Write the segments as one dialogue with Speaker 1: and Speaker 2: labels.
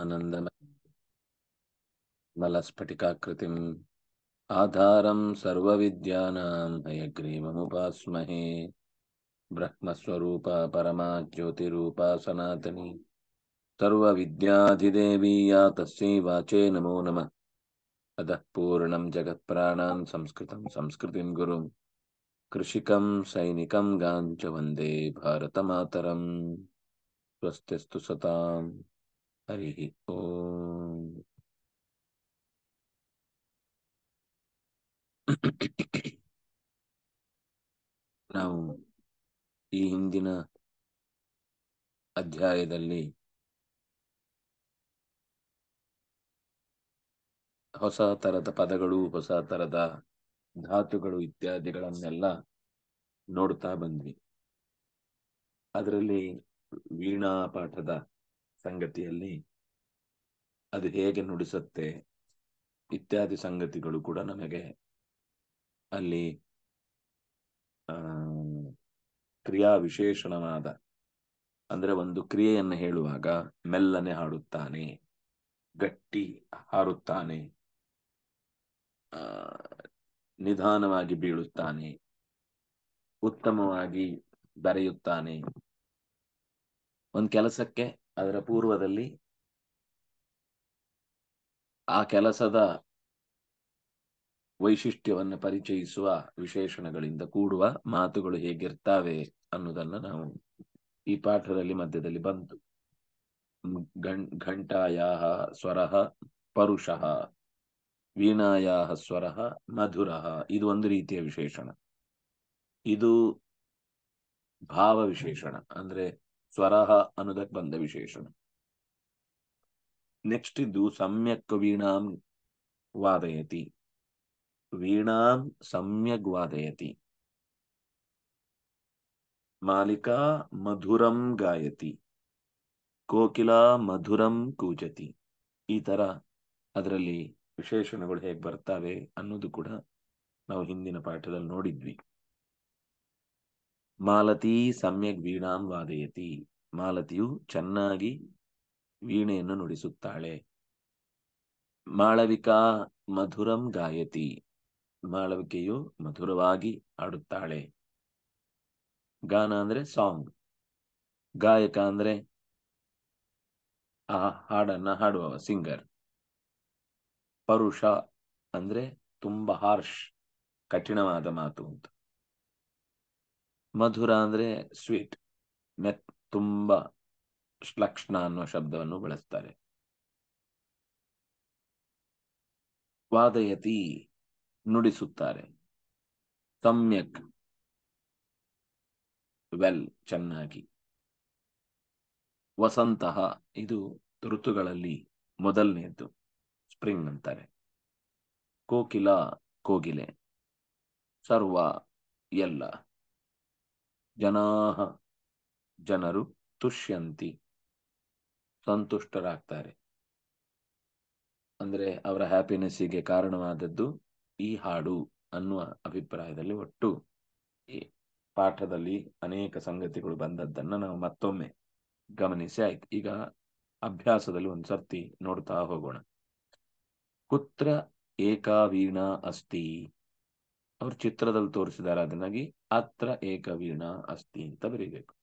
Speaker 1: आनन्दमलस्फटिकाकृतिम्
Speaker 2: आधारं सर्वविद्यानां हयग्रीवमुपास्महे ब्रह्मस्वरूपा परमा ज्योतिरूपा सनातनी सर्वविद्याधिदेवी या तस्यै वाचे नमो नमः अतः पूर्णं जगत्प्राणां संस्कृतं संस्कृतिं गुरुं कृषिकं सैनिकं गाञ्च वन्दे भारतमातरम् स्वस्तिस्तु सताम् हरिः ಓ ನಾವು ಈ ಹಿಂದಿನ ಅಧ್ಯಾಯದಲ್ಲಿ ಹೊಸ ತರದ ಪದಗಳು ಹೊಸ ತರದ ಧಾತುಗಳು ಇತ್ಯಾದಿಗಳನ್ನೆಲ್ಲ ನೋಡ್ತಾ ಬಂದ್ವಿ ಅದರಲ್ಲಿ ವೀಣಾ ಪಾಠದ ಸಂಗತಿಯಲ್ಲಿ ಅದು ಹೇಗೆ ನುಡಿಸುತ್ತೆ ಇತ್ಯಾದಿ ಸಂಗತಿಗಳು ಕೂಡ ನಮಗೆ ಅಲ್ಲಿ ಕ್ರಿಯಾ ವಿಶೇಷಣವಾದ ಅಂದ್ರೆ ಒಂದು ಕ್ರಿಯೆಯನ್ನು ಹೇಳುವಾಗ ಮೆಲ್ಲನೆ ಹಾಡುತ್ತಾನೆ ಗಟ್ಟಿ ಹಾರುತ್ತಾನೆ ನಿಧಾನವಾಗಿ ಬೀಳುತ್ತಾನೆ ಉತ್ತಮವಾಗಿ ಬರೆಯುತ್ತಾನೆ ಒಂದು ಕೆಲಸಕ್ಕೆ ಅದರ ಪೂರ್ವದಲ್ಲಿ ಆ ಕೆಲಸದ ವೈಶಿಷ್ಟ್ಯವನ್ನು ಪರಿಚಯಿಸುವ ವಿಶೇಷಣಗಳಿಂದ ಕೂಡುವ ಮಾತುಗಳು ಹೇಗಿರ್ತಾವೆ ಅನ್ನೋದನ್ನು ನಾವು ಈ ಪಾಠದಲ್ಲಿ ಮಧ್ಯದಲ್ಲಿ ಬಂತು ಘಂ ಘಂಟಾಯ ಸ್ವರ ಪರುಷ ವೀಣಾಯ ಸ್ವರ ಮಧುರ ಇದು ಒಂದು ರೀತಿಯ ವಿಶೇಷಣ ಇದು ಭಾವ ವಿಶೇಷಣ ಅಂದ್ರೆ ಸ್ವರಹ ಅನ್ನೋದಕ್ಕೆ ಬಂದ ವಿಶೇಷಣ ನೆಕ್ಸ್ಟ್ ಇದ್ದು ಸಮ್ಯಕ್ ವೀಣಾಂ ವಾದಯತಿ ವೀಣಾಂ ಸಮ್ಯಗ್ ವಾದಯತಿ ಮಾಲಿಕಾ ಮಧುರಂ ಗಾಯತಿ ಕೋಕಿಲಾ ಮಧುರಂ ಕೂಜತಿ ಈ ತರ ಅದರಲ್ಲಿ ವಿಶೇಷಣಗಳು ಹೇಗೆ ಬರ್ತಾವೆ ಅನ್ನೋದು ಕೂಡ ನಾವು ಹಿಂದಿನ ಪಾಠದಲ್ಲಿ ನೋಡಿದ್ವಿ ಮಾಲತಿ ಸಮ್ಯಕ್ ವೀಣಾಂ ವಾದಯತಿ ಮಾಲತಿಯು ಚೆನ್ನಾಗಿ ವೀಣೆಯನ್ನು ನುಡಿಸುತ್ತಾಳೆ ಮಾಳವಿಕಾ ಮಧುರಂ ಗಾಯತಿ ಮಾಳವಿಕೆಯು ಮಧುರವಾಗಿ ಹಾಡುತ್ತಾಳೆ ಗಾನ ಅಂದ್ರೆ ಸಾಂಗ್ ಗಾಯಕ ಅಂದ್ರೆ ಆ ಹಾಡನ್ನ ಹಾಡುವವ ಸಿಂಗರ್ ಪರುಷ ಅಂದ್ರೆ ತುಂಬಾ ಹಾರ್ಶ್ ಕಠಿಣವಾದ ಮಾತು ಅಂತ ಮಧುರ ಅಂದ್ರೆ ಸ್ವೀಟ್ ಮೆತ್ ತುಂಬಾ ಶ್ಲಕ್ಷಣ ಅನ್ನುವ ಶಬ್ದವನ್ನು ಬಳಸ್ತಾರೆ ವಾದಯತಿ ನುಡಿಸುತ್ತಾರೆ ಸಮ್ಯಕ್ ವೆಲ್ ಚೆನ್ನಾಗಿ ವಸಂತಹ ಇದು ಋತುಗಳಲ್ಲಿ ಮೊದಲನೆಯದ್ದು ಸ್ಪ್ರಿಂಗ್ ಅಂತಾರೆ ಕೋಕಿಲ ಕೋಗಿಲೆ ಸರ್ವ ಎಲ್ಲ ಜನಾಹ ಜನರು ತುಷ್ಯಂತಿ ಸಂತುಷ್ಟರಾಗ್ತಾರೆ ಅಂದ್ರೆ ಅವರ ಹ್ಯಾಪಿನೆಸ್ಸಿಗೆ ಕಾರಣವಾದದ್ದು ಈ ಹಾಡು ಅನ್ನುವ ಅಭಿಪ್ರಾಯದಲ್ಲಿ ಒಟ್ಟು ಈ ಪಾಠದಲ್ಲಿ ಅನೇಕ ಸಂಗತಿಗಳು ಬಂದದ್ದನ್ನು ನಾವು ಮತ್ತೊಮ್ಮೆ ಗಮನಿಸಿ ಆಯ್ತು ಈಗ ಅಭ್ಯಾಸದಲ್ಲಿ ಒಂದು ಸರ್ತಿ ನೋಡ್ತಾ ಹೋಗೋಣ ಕುತ್ರ ಏಕಾವೀಣಾ ಅಸ್ತಿ ಅವ್ರು ಚಿತ್ರದಲ್ಲಿ ತೋರಿಸಿದ್ದಾರೆ ಅದನ್ನಾಗಿ ಅತ್ರ ಏಕವೀಣ ಅಸ್ತಿ ಅಂತ ಬರೀಬೇಕು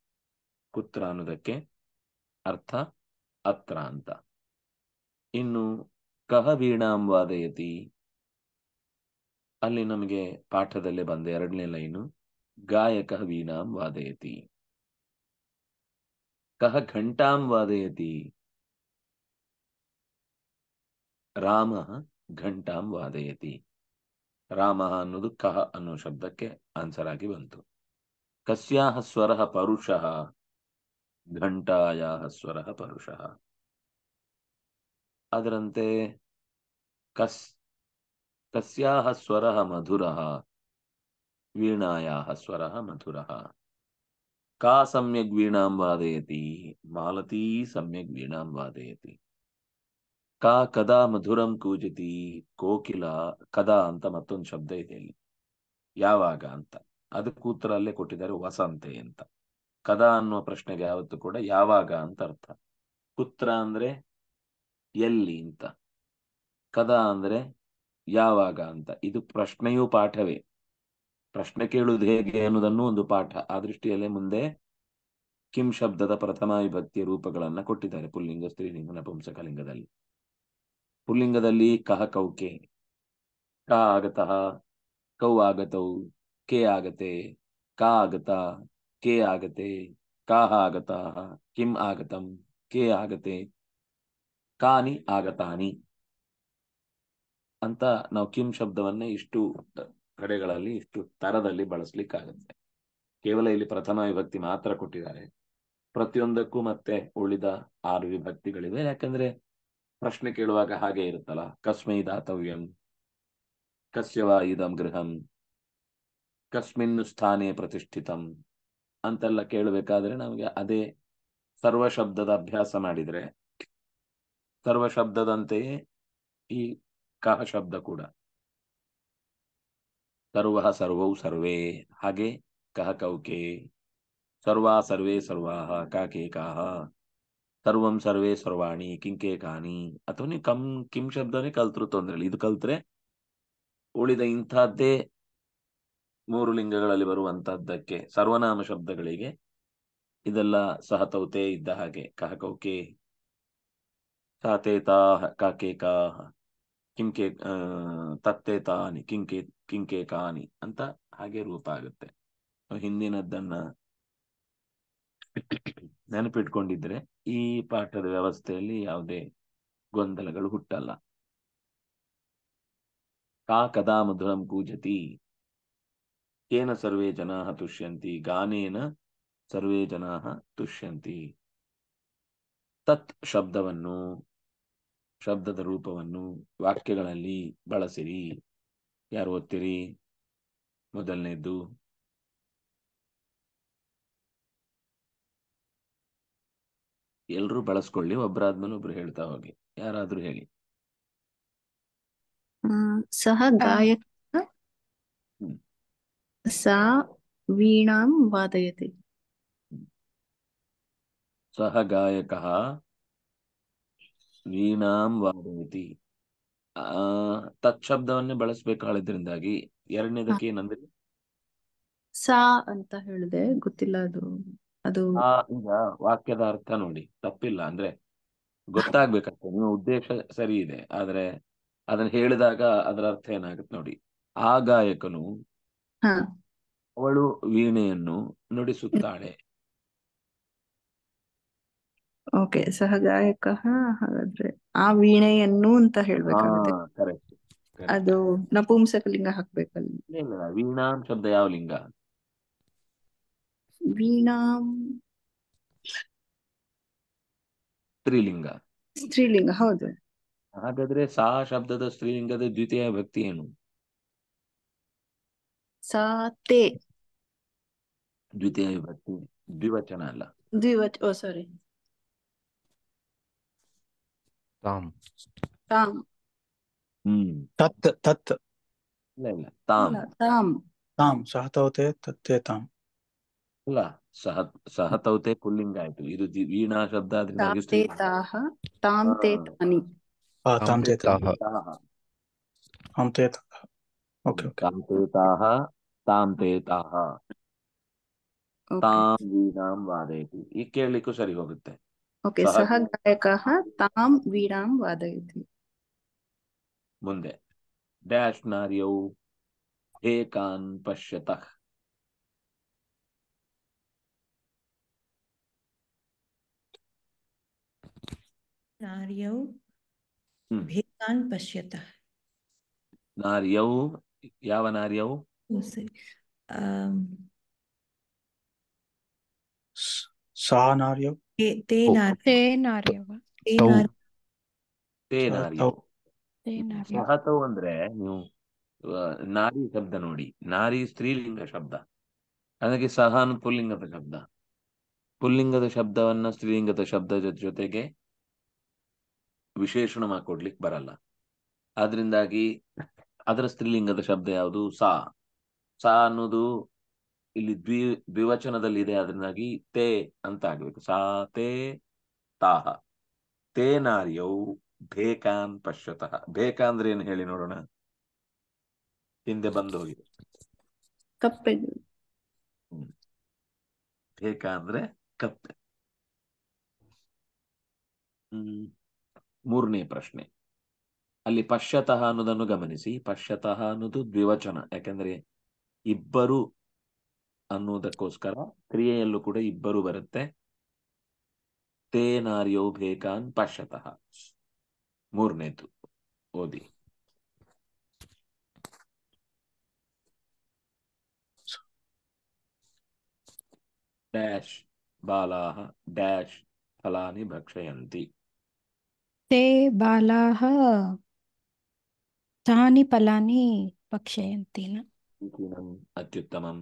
Speaker 2: ಕುತ್ರ ಅನ್ನೋದಕ್ಕೆ ಅರ್ಥ ಅತ್ರ ಅಂತ ಇನ್ನು ಕಹ ವೀಣಾಂ ವಾದಯತಿ ಅಲ್ಲಿ ನಮಗೆ ಪಾಠದಲ್ಲೇ ಬಂದ ಎರಡನೇ ಲೈನು ಗಾಯಕ ವೀಣಾಂ ವಾದಯತಿ ಕಹ ಘಂಟಾಂ ವಾದಯತಿ ರಾಮ ಘಂಟಾಂ ವಾದಯತಿ ರಾಮ ಅನ್ನೋದು ಕಹ ಅನ್ನೋ ಶಬ್ದಕ್ಕೆ ಆನ್ಸರ್ ಆಗಿ ಬಂತು ಕಸ್ಯಾಹ ಸ್ವರ ಪರುಷ ಘಂಟಾಯ ಸ್ವರ ಪರುಷ ಅದರಂತೆ ಕಸ್ ಕಸ್ಯಾಹ ಸ್ವರ ಮಧುರ ವೀಣಾಯ ಸ್ವರ ಮಧುರ ಕಾ ಸಮ್ಯಕ್ ವೀಣಾಂ ವಾದಯತಿ ಮಾಲತೀ ಸಮ್ಯಕ್ ವೀಣಾಂ ವಾದಯತಿ ಕಾ ಕದಾ ಮಧುರಂ ಕೂಜತಿ ಕೋಕಿಲ ಕದಾ ಅಂತ ಮತ್ತೊಂದು ಶಬ್ದ ಇದೆ ಇಲ್ಲಿ ಯಾವಾಗ ಅಂತ ಅದಕ್ಕೂ ಉತ್ತರ ಅಲ್ಲೇ ಕೊಟ್ಟಿದ್ದಾರೆ ವಸಂತೆ ಅಂತ ಕದಾ ಅನ್ನುವ ಪ್ರಶ್ನೆಗೆ ಯಾವತ್ತು ಕೂಡ ಯಾವಾಗ ಅಂತ ಅರ್ಥ ಕುತ್ರ ಅಂದ್ರೆ ಎಲ್ಲಿ ಅಂತ ಕದಾ ಅಂದ್ರೆ ಯಾವಾಗ ಅಂತ ಇದು ಪ್ರಶ್ನೆಯೂ ಪಾಠವೇ ಪ್ರಶ್ನೆ ಕೇಳುವುದು ಹೇಗೆ ಅನ್ನೋದನ್ನು ಒಂದು ಪಾಠ ಆ ದೃಷ್ಟಿಯಲ್ಲೇ ಮುಂದೆ ಕಿಂ ಶಬ್ದದ ಪ್ರಥಮ ವಿಭಕ್ತಿಯ ರೂಪಗಳನ್ನ ಕೊಟ್ಟಿದ್ದಾರೆ ಪುಲ್ಲಿಂಗ ಸ್ತ್ರೀಲಿಂಗ ನಪುಂಸಕಲಿಂಗದಲ್ಲಿ ಪುಲ್ಲಿಂಗದಲ್ಲಿ ಕಹ ಕೆ ಕ ಆಗತಃ ಕೌ ಆಗತೌ ಕೆ ಆಗತೆ ಕ ಆಗತ ಕೆ ಆಗತೆ ಕಾಹ ಆಗತ ಕಿಂ ಆಗತಂ ಕೆ ಆಗತೆ ಕಾನಿ ಆಗತಾನಿ ಅಂತ ನಾವು ಕಿಂ ಶಬ್ದವನ್ನೇ ಇಷ್ಟು ಕಡೆಗಳಲ್ಲಿ ಇಷ್ಟು ತರದಲ್ಲಿ ಬಳಸ್ಲಿಕ್ಕಾಗತ್ತೆ ಕೇವಲ ಇಲ್ಲಿ ಪ್ರಥಮ ವಿಭಕ್ತಿ ಮಾತ್ರ ಕೊಟ್ಟಿದ್ದಾರೆ ಪ್ರತಿಯೊಂದಕ್ಕೂ ಮತ್ತೆ ಉಳಿದ ಆರು ವಿಭಕ್ತಿಗಳಿವೆ ಯಾಕಂದ್ರೆ ಪ್ರಶ್ನೆ ಕೇಳುವಾಗ ಹಾಗೆ ಇರುತ್ತಲ್ಲ ಕಸ್ಮೈ ದಾತವ್ಯಂ ಕಸ್ಯವ ಇದಂ ಗೃಹಂ ಕಸ್ಮಿನ್ ಸ್ಥಾನೇ ಪ್ರತಿಷ್ಠಿತಂ ಅಂತೆಲ್ಲ ಕೇಳಬೇಕಾದ್ರೆ ನಮಗೆ ಅದೇ ಸರ್ವ ಶಬ್ದದ ಅಭ್ಯಾಸ ಮಾಡಿದರೆ ಸರ್ವ ಶಬ್ದದಂತೆಯೇ ಈ ಕಹ ಶಬ್ದ ಕೂಡ ಸರ್ವ ಸರ್ವೌ ಸರ್ವೇ ಹಾಗೆ ಕಹ ಕೌಕೆ ಸರ್ವಾ ಸರ್ವೇ ಸರ್ವಾ ಕಾಕೆ ಕಾಹ ಸರ್ವಂ ಸರ್ವೇ ಸರ್ವಾಣಿ ಕಿಂಕೆ ಕಾಣಿ ಅಥವಾ ನೀವು ಕಮ್ ಕಿಂ ಶಬ್ದನೇ ಕಲ್ತರು ತೊಂದರೆ ಇದು ಕಲ್ತ್ರೆ ಉಳಿದ ಇಂಥದ್ದೇ ಮೂರು ಲಿಂಗಗಳಲ್ಲಿ ಬರುವಂತಹದ್ದಕ್ಕೆ ಸರ್ವನಾಮ ಶಬ್ದಗಳಿಗೆ ಇದೆಲ್ಲ ಸಹ ತೌತೆ ಇದ್ದ ಹಾಗೆ ಕಹ ಕೌಕೆ ಕಾತೆ ತಾಹ ಕಾಕೆ ಕಾಹ ಕಿಂಕೆ ತತ್ತೆ ತಾನಿ ಕಿಂಕೆ ಕಿಂಕೆ ಕಾನಿ ಅಂತ ಹಾಗೆ ರೂಪ ಆಗುತ್ತೆ ಹಿಂದಿನದ್ದನ್ನ ನೆನಪಿಟ್ಕೊಂಡಿದ್ರೆ ಈ ಪಾಠದ ವ್ಯವಸ್ಥೆಯಲ್ಲಿ ಯಾವುದೇ ಗೊಂದಲಗಳು ಹುಟ್ಟಲ್ಲ ಕಾ ಕದಾ ಮಧುರಂ ಕೂಜತಿ ಏನ ಸರ್ವೇ ಜನಾ ತುಷ್ಯಂತಿ ಗಾನೇನ ಸರ್ವೇ ಜನಾ ತುಷ್ಯಂತಿ ತತ್ ಶಬ್ದವನ್ನು ಶಬ್ದದ ರೂಪವನ್ನು ವಾಕ್ಯಗಳಲ್ಲಿ ಬಳಸಿರಿ ಯಾರು ಓದ್ತಿರಿ ಮೊದಲನೇದ್ದು ಎಲ್ಲರೂ ಬಳಸ್ಕೊಳ್ಳಿ ಒಬ್ಬರಾದ್ಮೇಲೆ ಒಬ್ರು ಹೇಳ್ತಾ ಹೋಗಿ ಯಾರಾದ್ರೂ ಹೇಳಿ
Speaker 3: ಸಹ ಗಾಯಕ ಸಾ ವೀಣಾಂ ವಾದಯತೆ
Speaker 2: ಸಹ ಗಾಯಕ ವೀಣಾಂ ವಾದಯತಿ ತತ್ ಶಬ್ದವನ್ನೇ ಬಳಸ್ಬೇಕಾಳಿದ್ರಿಂದಾಗಿ ಎರಡನೇದಕ್ಕೆ ಏನಂದ್ರೆ
Speaker 4: ಸಾ ಅಂತ ಹೇಳಿದೆ ಗೊತ್ತಿಲ್ಲ ಅದು
Speaker 2: ಅದು ಈಗ ವಾಕ್ಯದ ಅರ್ಥ ನೋಡಿ ತಪ್ಪಿಲ್ಲ ಅಂದ್ರೆ ಗೊತ್ತಾಗ್ಬೇಕಷ್ಟೇ ನಿಮ್ಮ ಉದ್ದೇಶ ಸರಿ ಇದೆ ಆದ್ರೆ ಅದನ್ನ ಹೇಳಿದಾಗ ಅದರ ಅರ್ಥ ಏನಾಗುತ್ತೆ ನೋಡಿ ಆ ಗಾಯಕನು ಅವಳು ವೀಣೆಯನ್ನು ನುಡಿಸುತ್ತಾಳೆ
Speaker 4: ಓಕೆ ಗಾಯಕ ಹಾಗಾದ್ರೆ ಆ ವೀಣೆಯನ್ನು ಅಂತ ಹೇಳ್ಬೇಕು ಅದು ನಪುಂಸಕ ಲಿಂಗ
Speaker 2: ಹಾಕ್ಬೇಕಲ್ಲ ವೀಣಾ ಶಬ್ದ ಯಾವ ಲಿಂಗ
Speaker 3: ವೀಣಾಂ ಸ್ತ್ರೀಲಿಂಗ ಸ್ತ್ರೀಲಿಂಗ ಹೌದು
Speaker 2: ಹಾಗಾದ್ರೆ ಸಾ ಶಬ್ದದ ಸ್ತ್ರೀಲಿಂಗದ ದ್ವಿತೀಯ ಭಕ್ತಿ ಏನು
Speaker 4: ಸಾ ತೇ
Speaker 2: ದ್ವಿತೀಯ ಭಕ್ತಿ ದ್ವಿವಚನ ಅಲ್ಲ
Speaker 4: ದ್ವಿವಚ ಓ ಸಾರಿ ತಾಮ್ ತಾಮ್
Speaker 1: ಹ್ಮ್ ತತ್ ತತ್ ಇಲ್ಲ ಇಲ್ಲ ತಾಮ್ ತಾಮ್ ತಾಮ್ ಸಹ ತವತೆ ತತ್ತೇ ತಾಮ್ ಅಲ್ಲ
Speaker 2: ಸಹ ಸಹ ತೌತೆ ಪುಲ್ಲಿಂಗ ಆಯ್ತು ಇದು ವೀಣಾ ಶಬ್ದ ಆದ್ರೆ
Speaker 3: ತಾಂ ತೇ ತಾನಿ
Speaker 2: ತಾಂ ತೇ ತಾಹ ತಾಂ ತೇ ತಾಹ ಓಕೆ ತಾಂ ತೇ ತಾಹ ತಾಂ ತೇ ತಾಹ ತಾಂ ವೀಣಾಂ ವಾದಯತಿ ಈ ಕೇಳಲಿಕ್ಕೂ ಸರಿ ಹೋಗುತ್ತೆ
Speaker 3: ಓಕೆ ಸಹ ಗಾಯಕಃ ತಾಂ ವೀಣಾಂ ವಾದಯತಿ
Speaker 2: ಮುಂದೆ ಡ್ಯಾಶ್ ನಾರ್ಯೌ ಏಕಾನ್ ಪಶ್ಯತಃ नारियो नारी शब्द नोड़ी नारी स्त्रीलिंग शब्द अद्कि सहानुपुलिंग शब्द पुलिंग शब्दव स्त्रीलिंग शब्द जो जो ವಿಶೇಷಣ ಮಾಡಿಕೊಡ್ಲಿಕ್ಕೆ ಬರಲ್ಲ ಆದ್ರಿಂದಾಗಿ ಅದರ ಸ್ತ್ರೀಲಿಂಗದ ಶಬ್ದ ಯಾವುದು ಸಾ ಸಾ ಅನ್ನೋದು ಇಲ್ಲಿ ದ್ವಿ ದ್ವಿವಚನದಲ್ಲಿ ಇದೆ ಅದರಿಂದಾಗಿ ತೇ ಅಂತ ಆಗ್ಬೇಕು ಸಾ ತೇ ತಾಹ ತೇ ನಾರ್ಯವು ಭೇಕಾನ್ ಪಶ್ಯತಃ ಭೇಕ ಅಂದ್ರೆ ಏನು ಹೇಳಿ ನೋಡೋಣ ಹಿಂದೆ ಬಂದು ಹೋಗಿದೆ ಕಪ್ಪೆ ಭೇಕ ಅಂದ್ರೆ ಕಪ್ಪೆ ಹ್ಮ್ ಮೂರನೇ ಪ್ರಶ್ನೆ ಅಲ್ಲಿ ಪಶ್ಯತಃ ಅನ್ನೋದನ್ನು ಗಮನಿಸಿ ಪಶ್ಯತಃ ಅನ್ನೋದು ದ್ವಿವಚನ ಯಾಕೆಂದ್ರೆ ಇಬ್ಬರು ಅನ್ನುವುದಕ್ಕೋಸ್ಕರ ಕ್ರಿಯೆಯಲ್ಲೂ ಕೂಡ ಇಬ್ಬರು ಬರುತ್ತೆ ತೇ ನಾರ್ಯೋ ಭೇಕಾನ್ ಪಶ್ಯತಃ ಮೂರನೇದು ಓದಿ ಡ್ಯಾಶ್ ಬಾಲಾಹ ಡ್ಯಾಶ್ ಫಲಾನಿ ಭಕ್ಷಯಂತಿ
Speaker 3: తే బాలా తాని ఫలాన్ని भक्षयन्ति
Speaker 2: అత్యుత్తమం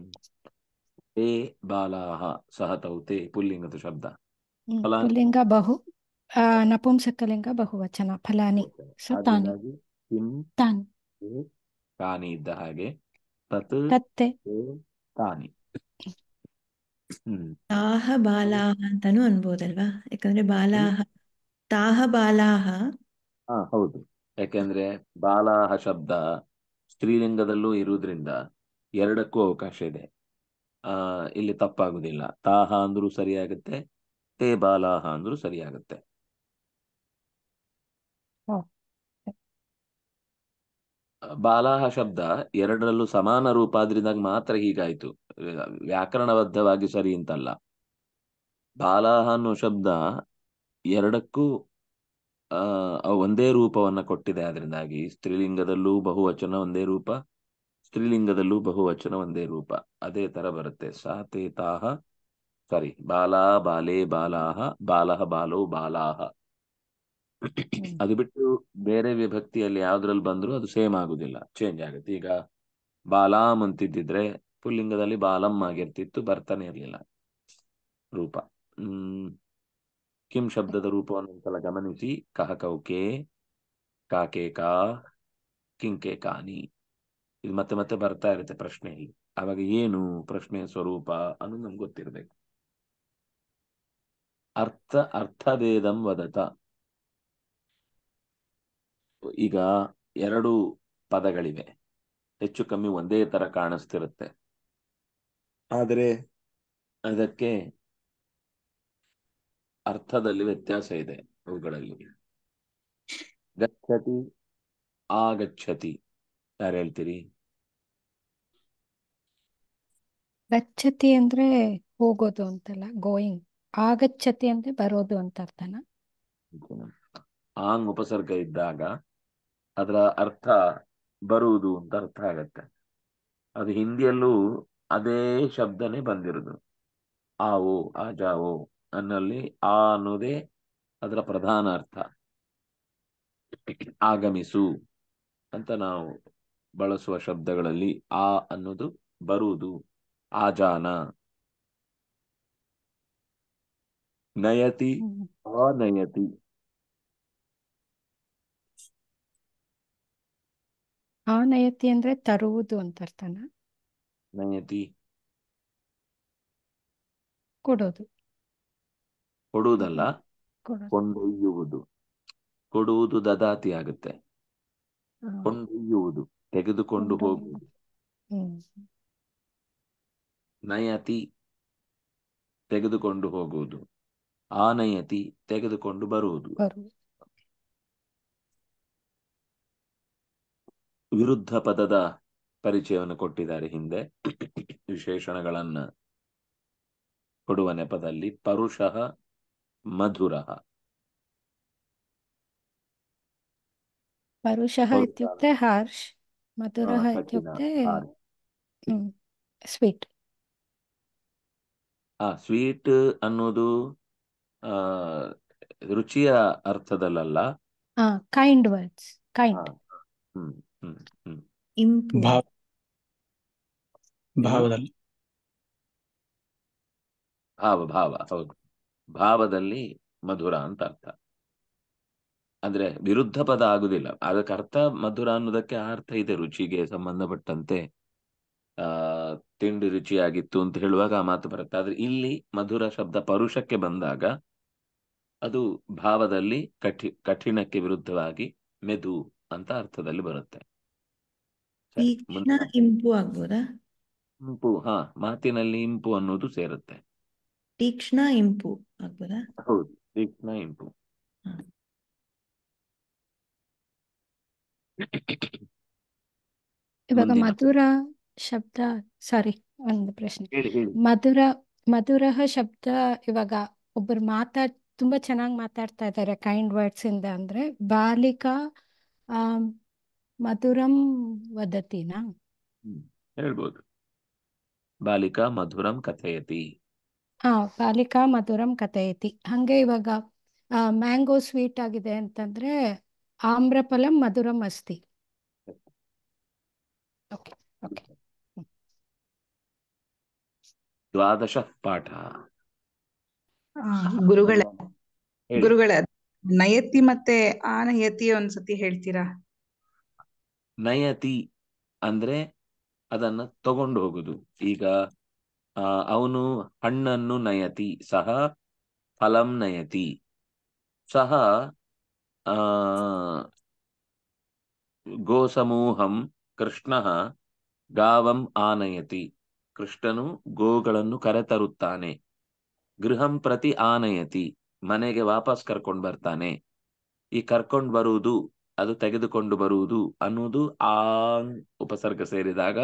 Speaker 2: ఏ బాలా సహతౌ తే పుల్లింగతు శబ్ద
Speaker 3: పుల్లింగ బహు నపుంసకలింగ బహువచన ఫలాని సో తాని తాని
Speaker 2: తాని ಇದ್ದ ಹಾಗೆ ತತ್ ತತ್ತೆ ತಾನಿ
Speaker 4: బాలా ಅನ್ಬೋದಲ್ವಾ ಯಾಕಂದ್ರೆ ತಾಹ ಬಾಲಾಹ
Speaker 2: ಹೌದು ಯಾಕೆಂದ್ರೆ ಬಾಲಾಹ ಶಬ್ದ ಸ್ತ್ರೀಲಿಂಗದಲ್ಲೂ ಇರುವುದರಿಂದ ಎರಡಕ್ಕೂ ಅವಕಾಶ ಇದೆ ಆ ಇಲ್ಲಿ ತಪ್ಪಾಗುದಿಲ್ಲ ತಾಹ ಅಂದ್ರೂ ಸರಿಯಾಗುತ್ತೆ ತೇ ಬಾಲಾಹ ಅಂದ್ರೂ ಸರಿಯಾಗುತ್ತೆ ಬಾಲಾಹ ಶಬ್ದ ಎರಡರಲ್ಲೂ ಸಮಾನ ರೂಪ ಆದ್ರಿಂದಾಗ ಮಾತ್ರ ಹೀಗಾಯ್ತು ವ್ಯಾಕರಣಬದ್ಧವಾಗಿ ಸರಿ ಅಂತಲ್ಲ ಬಾಲಾಹ ಅನ್ನೋ ಶಬ್ದ ಎರಡಕ್ಕೂ ಒಂದೇ ರೂಪವನ್ನ ಕೊಟ್ಟಿದೆ ಅದರಿಂದಾಗಿ ಸ್ತ್ರೀಲಿಂಗದಲ್ಲೂ ಬಹುವಚನ ಒಂದೇ ರೂಪ ಸ್ತ್ರೀಲಿಂಗದಲ್ಲೂ ಬಹುವಚನ ಒಂದೇ ರೂಪ ಅದೇ ತರ ಬರುತ್ತೆ ಸಾತೇತಾಹ ಸಾರಿ ಬಾಲಾ ಬಾಲೆ ಬಾಲಾಹ ಬಾಲಹ ಬಾಲೋ ಬಾಲಾಹ ಅದು ಬಿಟ್ಟು ಬೇರೆ ವಿಭಕ್ತಿಯಲ್ಲಿ ಯಾವ್ದ್ರಲ್ಲಿ ಬಂದ್ರು ಅದು ಸೇಮ್ ಆಗುದಿಲ್ಲ ಚೇಂಜ್ ಆಗುತ್ತೆ ಈಗ ಬಾಲಾಂ ಅಂತಿದ್ದಿದ್ರೆ ಪುಲ್ಲಿಂಗದಲ್ಲಿ ಬಾಲಂ ಆಗಿರ್ತಿತ್ತು ಬರ್ತಾನೆ ಇರ್ಲಿಲ್ಲ ರೂಪ ಹ್ಮ್ ಕಿಂ ಶಬ್ದದ ರೂಪವನ್ನು ಒಂದ್ಸಲ ಗಮನಿಸಿ ಕಹ ಕೌಕೆ ಕಾಕೆ ಕಾ ಕಿಂಕೆ ಕಾನಿ ಇದು ಮತ್ತೆ ಮತ್ತೆ ಬರ್ತಾ ಇರುತ್ತೆ ಪ್ರಶ್ನೆಯಲ್ಲಿ ಅವಾಗ ಏನು ಪ್ರಶ್ನೆಯ ಸ್ವರೂಪ ಅನ್ನೋದು ನಮ್ಗೆ ಗೊತ್ತಿರಬೇಕು ಅರ್ಥ ಅರ್ಥಭೇದಂ ವದತ ಈಗ ಎರಡು ಪದಗಳಿವೆ ಹೆಚ್ಚು ಕಮ್ಮಿ ಒಂದೇ ತರ ಕಾಣಿಸ್ತಿರುತ್ತೆ ಆದರೆ ಅದಕ್ಕೆ ಅರ್ಥದಲ್ಲಿ ವ್ಯತ್ಯಾಸ ಇದೆ ಅವುಗಳಲ್ಲಿ ಗಚ್ಚತಿ ಆಗಚ್ಚತಿ ಯಾರು ಹೇಳ್ತೀರಿ
Speaker 3: ಗಚ್ಚತಿ ಅಂದ್ರೆ ಹೋಗೋದು ಅಂತಲ್ಲ ಗೋಯಿಂಗ್ ಆಗಚ್ಚತಿ ಅಂದ್ರೆ ಬರೋದು ಅಂತ ಅರ್ಥನ
Speaker 2: ಆಂಗ್ ಉಪಸರ್ಗ ಇದ್ದಾಗ ಅದರ ಅರ್ಥ ಬರುವುದು ಅಂತ ಅರ್ಥ ಆಗತ್ತೆ ಅದು ಹಿಂದಿಯಲ್ಲೂ ಅದೇ ಶಬ್ದನೇ ಬಂದಿರೋದು ಆವೋ ಆಜಾವೋ ಅನ್ನಲ್ಲಿ ಆ ಅನ್ನೋದೇ ಅದರ ಪ್ರಧಾನ ಅರ್ಥ ಆಗಮಿಸು ಅಂತ ನಾವು ಬಳಸುವ ಶಬ್ದಗಳಲ್ಲಿ ಆ ಅನ್ನೋದು ಬರುವುದು ಆಜಾನ ನಯತಿ ಅನಯತಿ
Speaker 3: ಆ ನಯತಿ ಅಂದ್ರೆ ತರುವುದು ಅಂತ ಅರ್ಥನಾ ನಯತಿ ಕೊಡೋದು
Speaker 2: ಕೊಡುವುದಲ್ಲ ಕೊಂಡೊಯ್ಯುವುದು ಕೊಡುವುದು ದದಾತಿ ಆಗುತ್ತೆ ಕೊಂಡೊಯ್ಯುವುದು ತೆಗೆದುಕೊಂಡು ಹೋಗುವುದು ನಯತಿ ತೆಗೆದುಕೊಂಡು ಹೋಗುವುದು ಆನಯತಿ ತೆಗೆದುಕೊಂಡು ಬರುವುದು ವಿರುದ್ಧ ಪದದ ಪರಿಚಯವನ್ನು ಕೊಟ್ಟಿದ್ದಾರೆ ಹಿಂದೆ ವಿಶೇಷಣಗಳನ್ನ ಕೊಡುವ ನೆಪದಲ್ಲಿ ಪರುಷಃ मधुरः
Speaker 3: परुषः इत्युक्ते मधुरः इत्युक्ते ಸ್ವೀಟ್
Speaker 2: ಆ ಸ್ವೀಟ್ ಅನ್ನೋದು ರುಚಿಯ ಅರ್ಥದಲ್ಲ
Speaker 3: ಕೈಂಡ್ ವರ್ಡ್ಸ್ ಕೈಂಡ್
Speaker 1: ಭಾವ
Speaker 2: ಭಾವ ಹೌದು ಭಾವದಲ್ಲಿ ಮಧುರ ಅಂತ ಅರ್ಥ ಅಂದ್ರೆ ವಿರುದ್ಧ ಪದ ಆಗುದಿಲ್ಲ ಅದಕ್ಕೆ ಅರ್ಥ ಮಧುರ ಅನ್ನೋದಕ್ಕೆ ಆ ಅರ್ಥ ಇದೆ ರುಚಿಗೆ ಸಂಬಂಧಪಟ್ಟಂತೆ ಆ ತಿಂಡಿ ರುಚಿಯಾಗಿತ್ತು ಅಂತ ಹೇಳುವಾಗ ಆ ಮಾತು ಬರುತ್ತೆ ಆದ್ರೆ ಇಲ್ಲಿ ಮಧುರ ಶಬ್ದ ಪರುಷಕ್ಕೆ ಬಂದಾಗ ಅದು ಭಾವದಲ್ಲಿ ಕಠಿ ಕಠಿಣಕ್ಕೆ ವಿರುದ್ಧವಾಗಿ ಮೆದು ಅಂತ ಅರ್ಥದಲ್ಲಿ ಬರುತ್ತೆ
Speaker 4: ಇಂಪು ಹ
Speaker 2: ಇಂಪು ಹಾ ಮಾತಿನಲ್ಲಿ ಇಂಪು ಅನ್ನೋದು ಸೇರುತ್ತೆ
Speaker 4: ತೀಕ್ಷ್ಣ ಇಂಪು
Speaker 2: ಆಗ್ಬೋದಾ ಹೌದು ತೀಕ್ಷ್ಣ ಇಂಪು
Speaker 4: ಇವಾಗ
Speaker 3: ಮಧುರ ಶಬ್ದ ಸಾರಿ ಒಂದು ಪ್ರಶ್ನೆ ಮಧುರ ಮಧುರ ಶಬ್ದ ಇವಾಗ ಒಬ್ಬರು ಮಾತಾಡ್ ತುಂಬಾ ಚೆನ್ನಾಗಿ ಮಾತಾಡ್ತಾ ಇದ್ದಾರೆ ಕೈಂಡ್ ವರ್ಡ್ಸ್ ಇಂದ ಅಂದ್ರೆ ಬಾಲಿಕಾ ಮಧುರಂ ವದತಿನಾ
Speaker 2: ಹೇಳ್ಬೋದು ಬಾಲಿಕಾ ಮಧುರಂ ಕಥೆಯತಿ
Speaker 3: ಹಾ ಪಾಲಿಕಾ ಮಧುರಂ ಐತಿ ಹಂಗೆ ಇವಾಗ ಮ್ಯಾಂಗೋ ಸ್ವೀಟ್ ಆಗಿದೆ ಅಂತಂದ್ರೆ ಆಮ್ರಫಲಂ ಮಧುರಂ ಅಸ್ತಿ ಓಕೆ
Speaker 2: ದ್ವಾದಶ ಪಾಠ
Speaker 3: ಗುರುಗಳ ಗುರುಗಳ ನಯತಿ ಮತ್ತೆ ಆನಯತಿ ಒಂದ್ಸತಿ ಹೇಳ್ತೀರಾ
Speaker 2: ನಯತಿ ಅಂದ್ರೆ ಅದನ್ನ ತಗೊಂಡು ಹೋಗುದು ಈಗ ಅವನು ಹಣ್ಣನ್ನು ನಯತಿ ಸಹ ಫಲಂ ನಯತಿ ಸಹ ಗೋಸಮೂಹಂ ಕೃಷ್ಣ ಗಾವಂ ಆನಯತಿ ಕೃಷ್ಣನು ಗೋಗಳನ್ನು ಕರೆತರುತ್ತಾನೆ ಗೃಹಂ ಪ್ರತಿ ಆನಯತಿ ಮನೆಗೆ ವಾಪಸ್ ಕರ್ಕೊಂಡು ಬರ್ತಾನೆ ಈ ಕರ್ಕೊಂಡು ಬರುವುದು ಅದು ತೆಗೆದುಕೊಂಡು ಬರುವುದು ಅನ್ನೋದು ಆ ಉಪಸರ್ಗ ಸೇರಿದಾಗ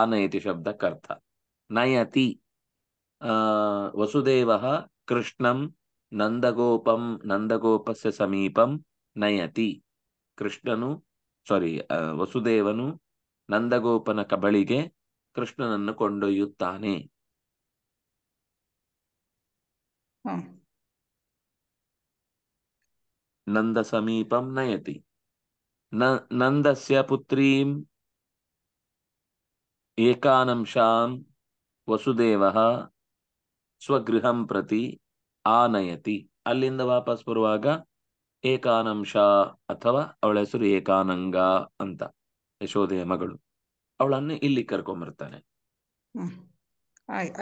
Speaker 2: ಆನಯತಿ ಶಬ್ದಕ್ಕರ್ಥ ನಯತಿ ವಸುದೇವ ಕೃಷ್ಣಂ ನಂದಗೋಪಂ ನಂದಗೋಪಸ್ಯ ಸಮೀಪಂ ನಯತಿ ಕೃಷ್ಣನು ಸಾರಿ ವಸುದೇವನು ನಂದಗೋಪನ ಕಬಳಿಗೆ ಕೃಷ್ಣನನ್ನು ಕೊಂಡೊಯ್ಯುತ್ತಾನೆ ನಂದ ಸಮೀಪಂ ನಯತಿ ನಂದಸ್ಯ ಪುತ್ರೀಂ ಏಕಾನಂಶಾಂ ವಸುದೇವ ಸ್ವಗೃಹಂ ಪ್ರತಿ ಆನಯತಿ ಅಲ್ಲಿಂದ ವಾಪಸ್ ಬರುವಾಗ ಏಕಾನಂಶ ಅಥವಾ ಅವಳ ಹೆಸರು ಏಕಾನಂಗ ಅಂತ ಯಶೋಧೆಯ ಮಗಳು ಅವಳನ್ನು ಇಲ್ಲಿ ಕರ್ಕೊಂಡ್ಬರ್ತಾನೆ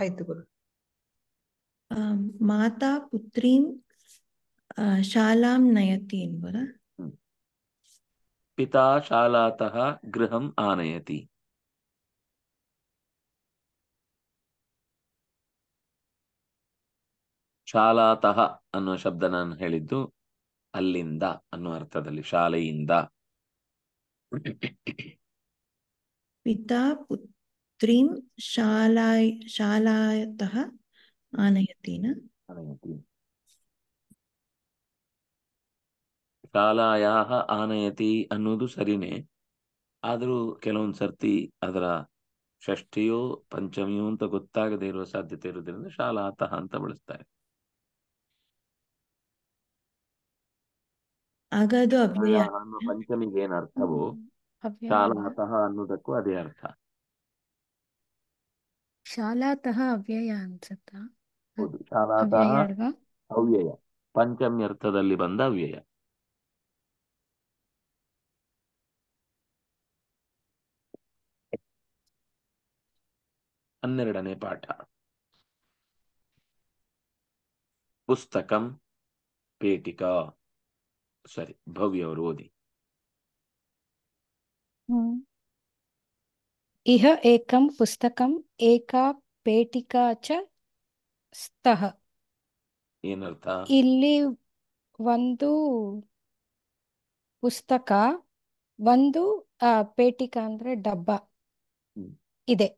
Speaker 4: ಆಯ್ತು ಗುರು ಮಾತಾ ಪುತ್ರೀಂ ಶಾಲಾಂ ನಯತಿ ಎಂಬುದ
Speaker 2: ಪಿತಾ ಶಾಲಾತಃ ಗೃಹಂ ಆನಯತಿ ಶಾಲಾತಃ ಅನ್ನೋ ಶಬ್ದ ನಾನು ಹೇಳಿದ್ದು ಅಲ್ಲಿಂದ ಅನ್ನೋ ಅರ್ಥದಲ್ಲಿ ಶಾಲೆಯಿಂದ
Speaker 4: ಪಿತಾ ಪುತ್ರಿಂ ಶಾಲಾಯ ಶಾಲಾತಃ ಆನಯತೀನ ಆನಯತಿ
Speaker 2: ಶಾಲಾಯಾಹ ಆನಯತಿ ಅನ್ನೋದು ಸರಿನೇ ಆದರೂ ಕೆಲವೊಂದು ಸರ್ತಿ ಅದರ ಷಷ್ಠಿಯೋ ಪಂಚಮಿಯೋ ಅಂತ ಗೊತ್ತಾಗದೇ ಇರುವ ಸಾಧ್ಯತೆ ಇರೋದ್ರಿಂದ ಶಾಲಾತಃ ಅಂತ ಬಳಸ್ತಾರೆ
Speaker 3: ಆಗ ಅವ್ಯಯ
Speaker 2: ಪಂಚಮಿಗೆ ಏನ್ ಅರ್ಥವೋ ಅವ್ಯಯ ಶಾಲಾತಃ ಅನ್ನೋದಕ್ಕೂ ಅದೇ ಅರ್ಥ
Speaker 3: ಶಾಲಾತಃ ಅವ್ಯಯ ಅನ್ಸುತ್ತಾ
Speaker 1: ಹೌದು ಶಾಲಾತಃ ಅವ್ಯಯ ಅಲ್ವಾ
Speaker 2: ಪಂಚಮಿ ಅರ್ಥದಲ್ಲಿ ಬಂದ ಅವ್ಯಯ ಹನ್ನೆರಡನೇ ಪಾಠ ಪುಸ್ತಕಂ ಪೇಟಿಕಾ ಸರಿ ಓದಿ
Speaker 3: ಇಹ ಏಕಂ ಪುಸ್ತಕಂ ಏಕಾ ಪೇಟಿಕಾ ಚ ಸ್ತಃ ಏನರ್ಥ ಇಲ್ಲಿ ಒಂದು ಪುಸ್ತಕ ಒಂದು ಪೇಟಿಕಾ ಅಂದ್ರೆ ಡಬ್ಬ ಇದೆ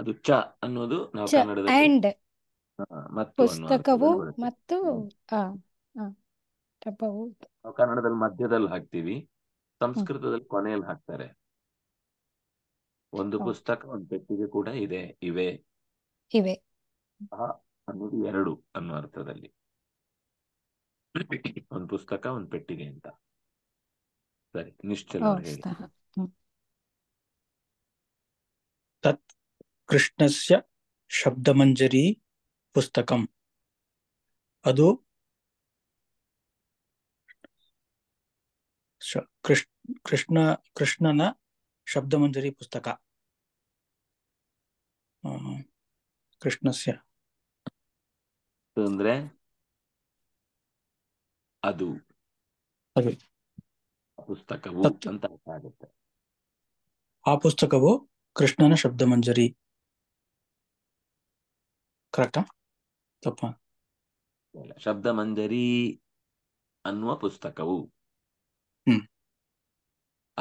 Speaker 2: ಅದು ಚ ಅನ್ನೋದು ನಾವು ಕನ್ನಡದಲ್ಲಿ ಅಂಡ್ ಪುಸ್ತಕವು ಮತ್ತು ಕನ್ನಡದಲ್ಲಿ ಮಧ್ಯದಲ್ಲಿ ಹಾಕ್ತೀವಿ ಸಂಸ್ಕೃತದಲ್ಲಿ ಕೊನೆಯಲ್ಲಿ ಹಾಕ್ತಾರೆ ಒಂದು ಪುಸ್ತಕ ಒಂದು ಪೆಟ್ಟಿಗೆ ಕೂಡ ಇದೆ ಇವೆ ಇವೆ ಅನ್ನೋದು ಎರಡು ಅನ್ನೋ ಅರ್ಥದಲ್ಲಿ ಒಂದು ಪುಸ್ತಕ ಒಂದು ಪೆಟ್ಟಿಗೆ ಅಂತ ಸರಿ ನಿಶ್ಚಲ
Speaker 1: ತತ್ ಕೃಷ್ಣಸ್ಯ ಶಬ್ದಮಂಜರಿ ಪುಸ್ತಕಂ ಅದು ಕೃಷ್ಣ ಕೃಷ್ಣನ ಶಬ್ದಮಂಜರಿ ಪುಸ್ತಕ ಕೃಷ್ಣಸ್ಯ
Speaker 2: ಅಂದ್ರೆ ಅದು ಪುಸ್ತಕವು ಅಂತ ಆಗುತ್ತೆ
Speaker 1: ಆ ಪುಸ್ತಕವು ಕೃಷ್ಣನ ಶಬ್ದಮಂಜರಿ ಕರೆಕ್ಟಾ ತಪ್ಪ
Speaker 2: ಶಬ್ದ ಮಂಜರಿ ಅನ್ನುವ ಪುಸ್ತಕವು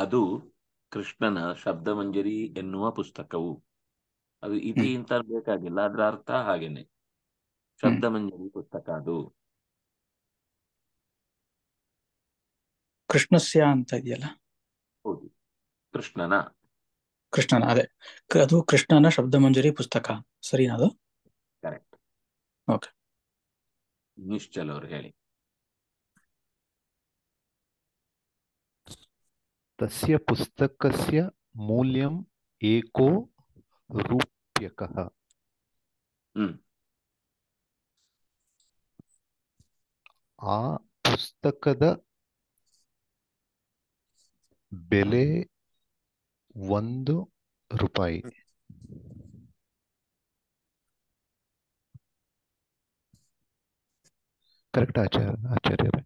Speaker 2: ಅದು ಕೃಷ್ಣನ ಶಬ್ದ ಮಂಜರಿ ಎನ್ನುವ ಪುಸ್ತಕವು ಅದು ಇತಿ ಇಂತ ಬೇಕಾಗಿಲ್ಲ ಅದರ ಅರ್ಥ ಹಾಗೇನೆ ಶಬ್ದ ಮಂಜರಿ ಪುಸ್ತಕ ಅದು
Speaker 1: ಕೃಷ್ಣಸ್ಯ ಅಂತ ಇದೆಯಲ್ಲ ಹೌದು ಕೃಷ್ಣನ ಕೃಷ್ಣನ ಅದೇ ಅದು ಕೃಷ್ಣನ ಶಬ್ದ ಮಂಜರಿ ಪುಸ್ತಕ ಸರಿನಾ ಅದು ಓಕೆ
Speaker 2: ನಿಶ್ಚಲ್ ಅವರು ಹೇಳಿ
Speaker 1: ತಸ್ಯ ಪುಸ್ತಕಸ್ಯ ಮೌಲ್ಯಂ ಏಕೋ ರೂಪ್ಯಕ ಆ ಪುಸ್ತಕದ ಬೆಲೆ ಒಂದು ರೂಪಾಯಿ ಕರೆಕ್ಟ್ ಆಚಾರ್ಯ ಆಚಾರ್ಯರೇ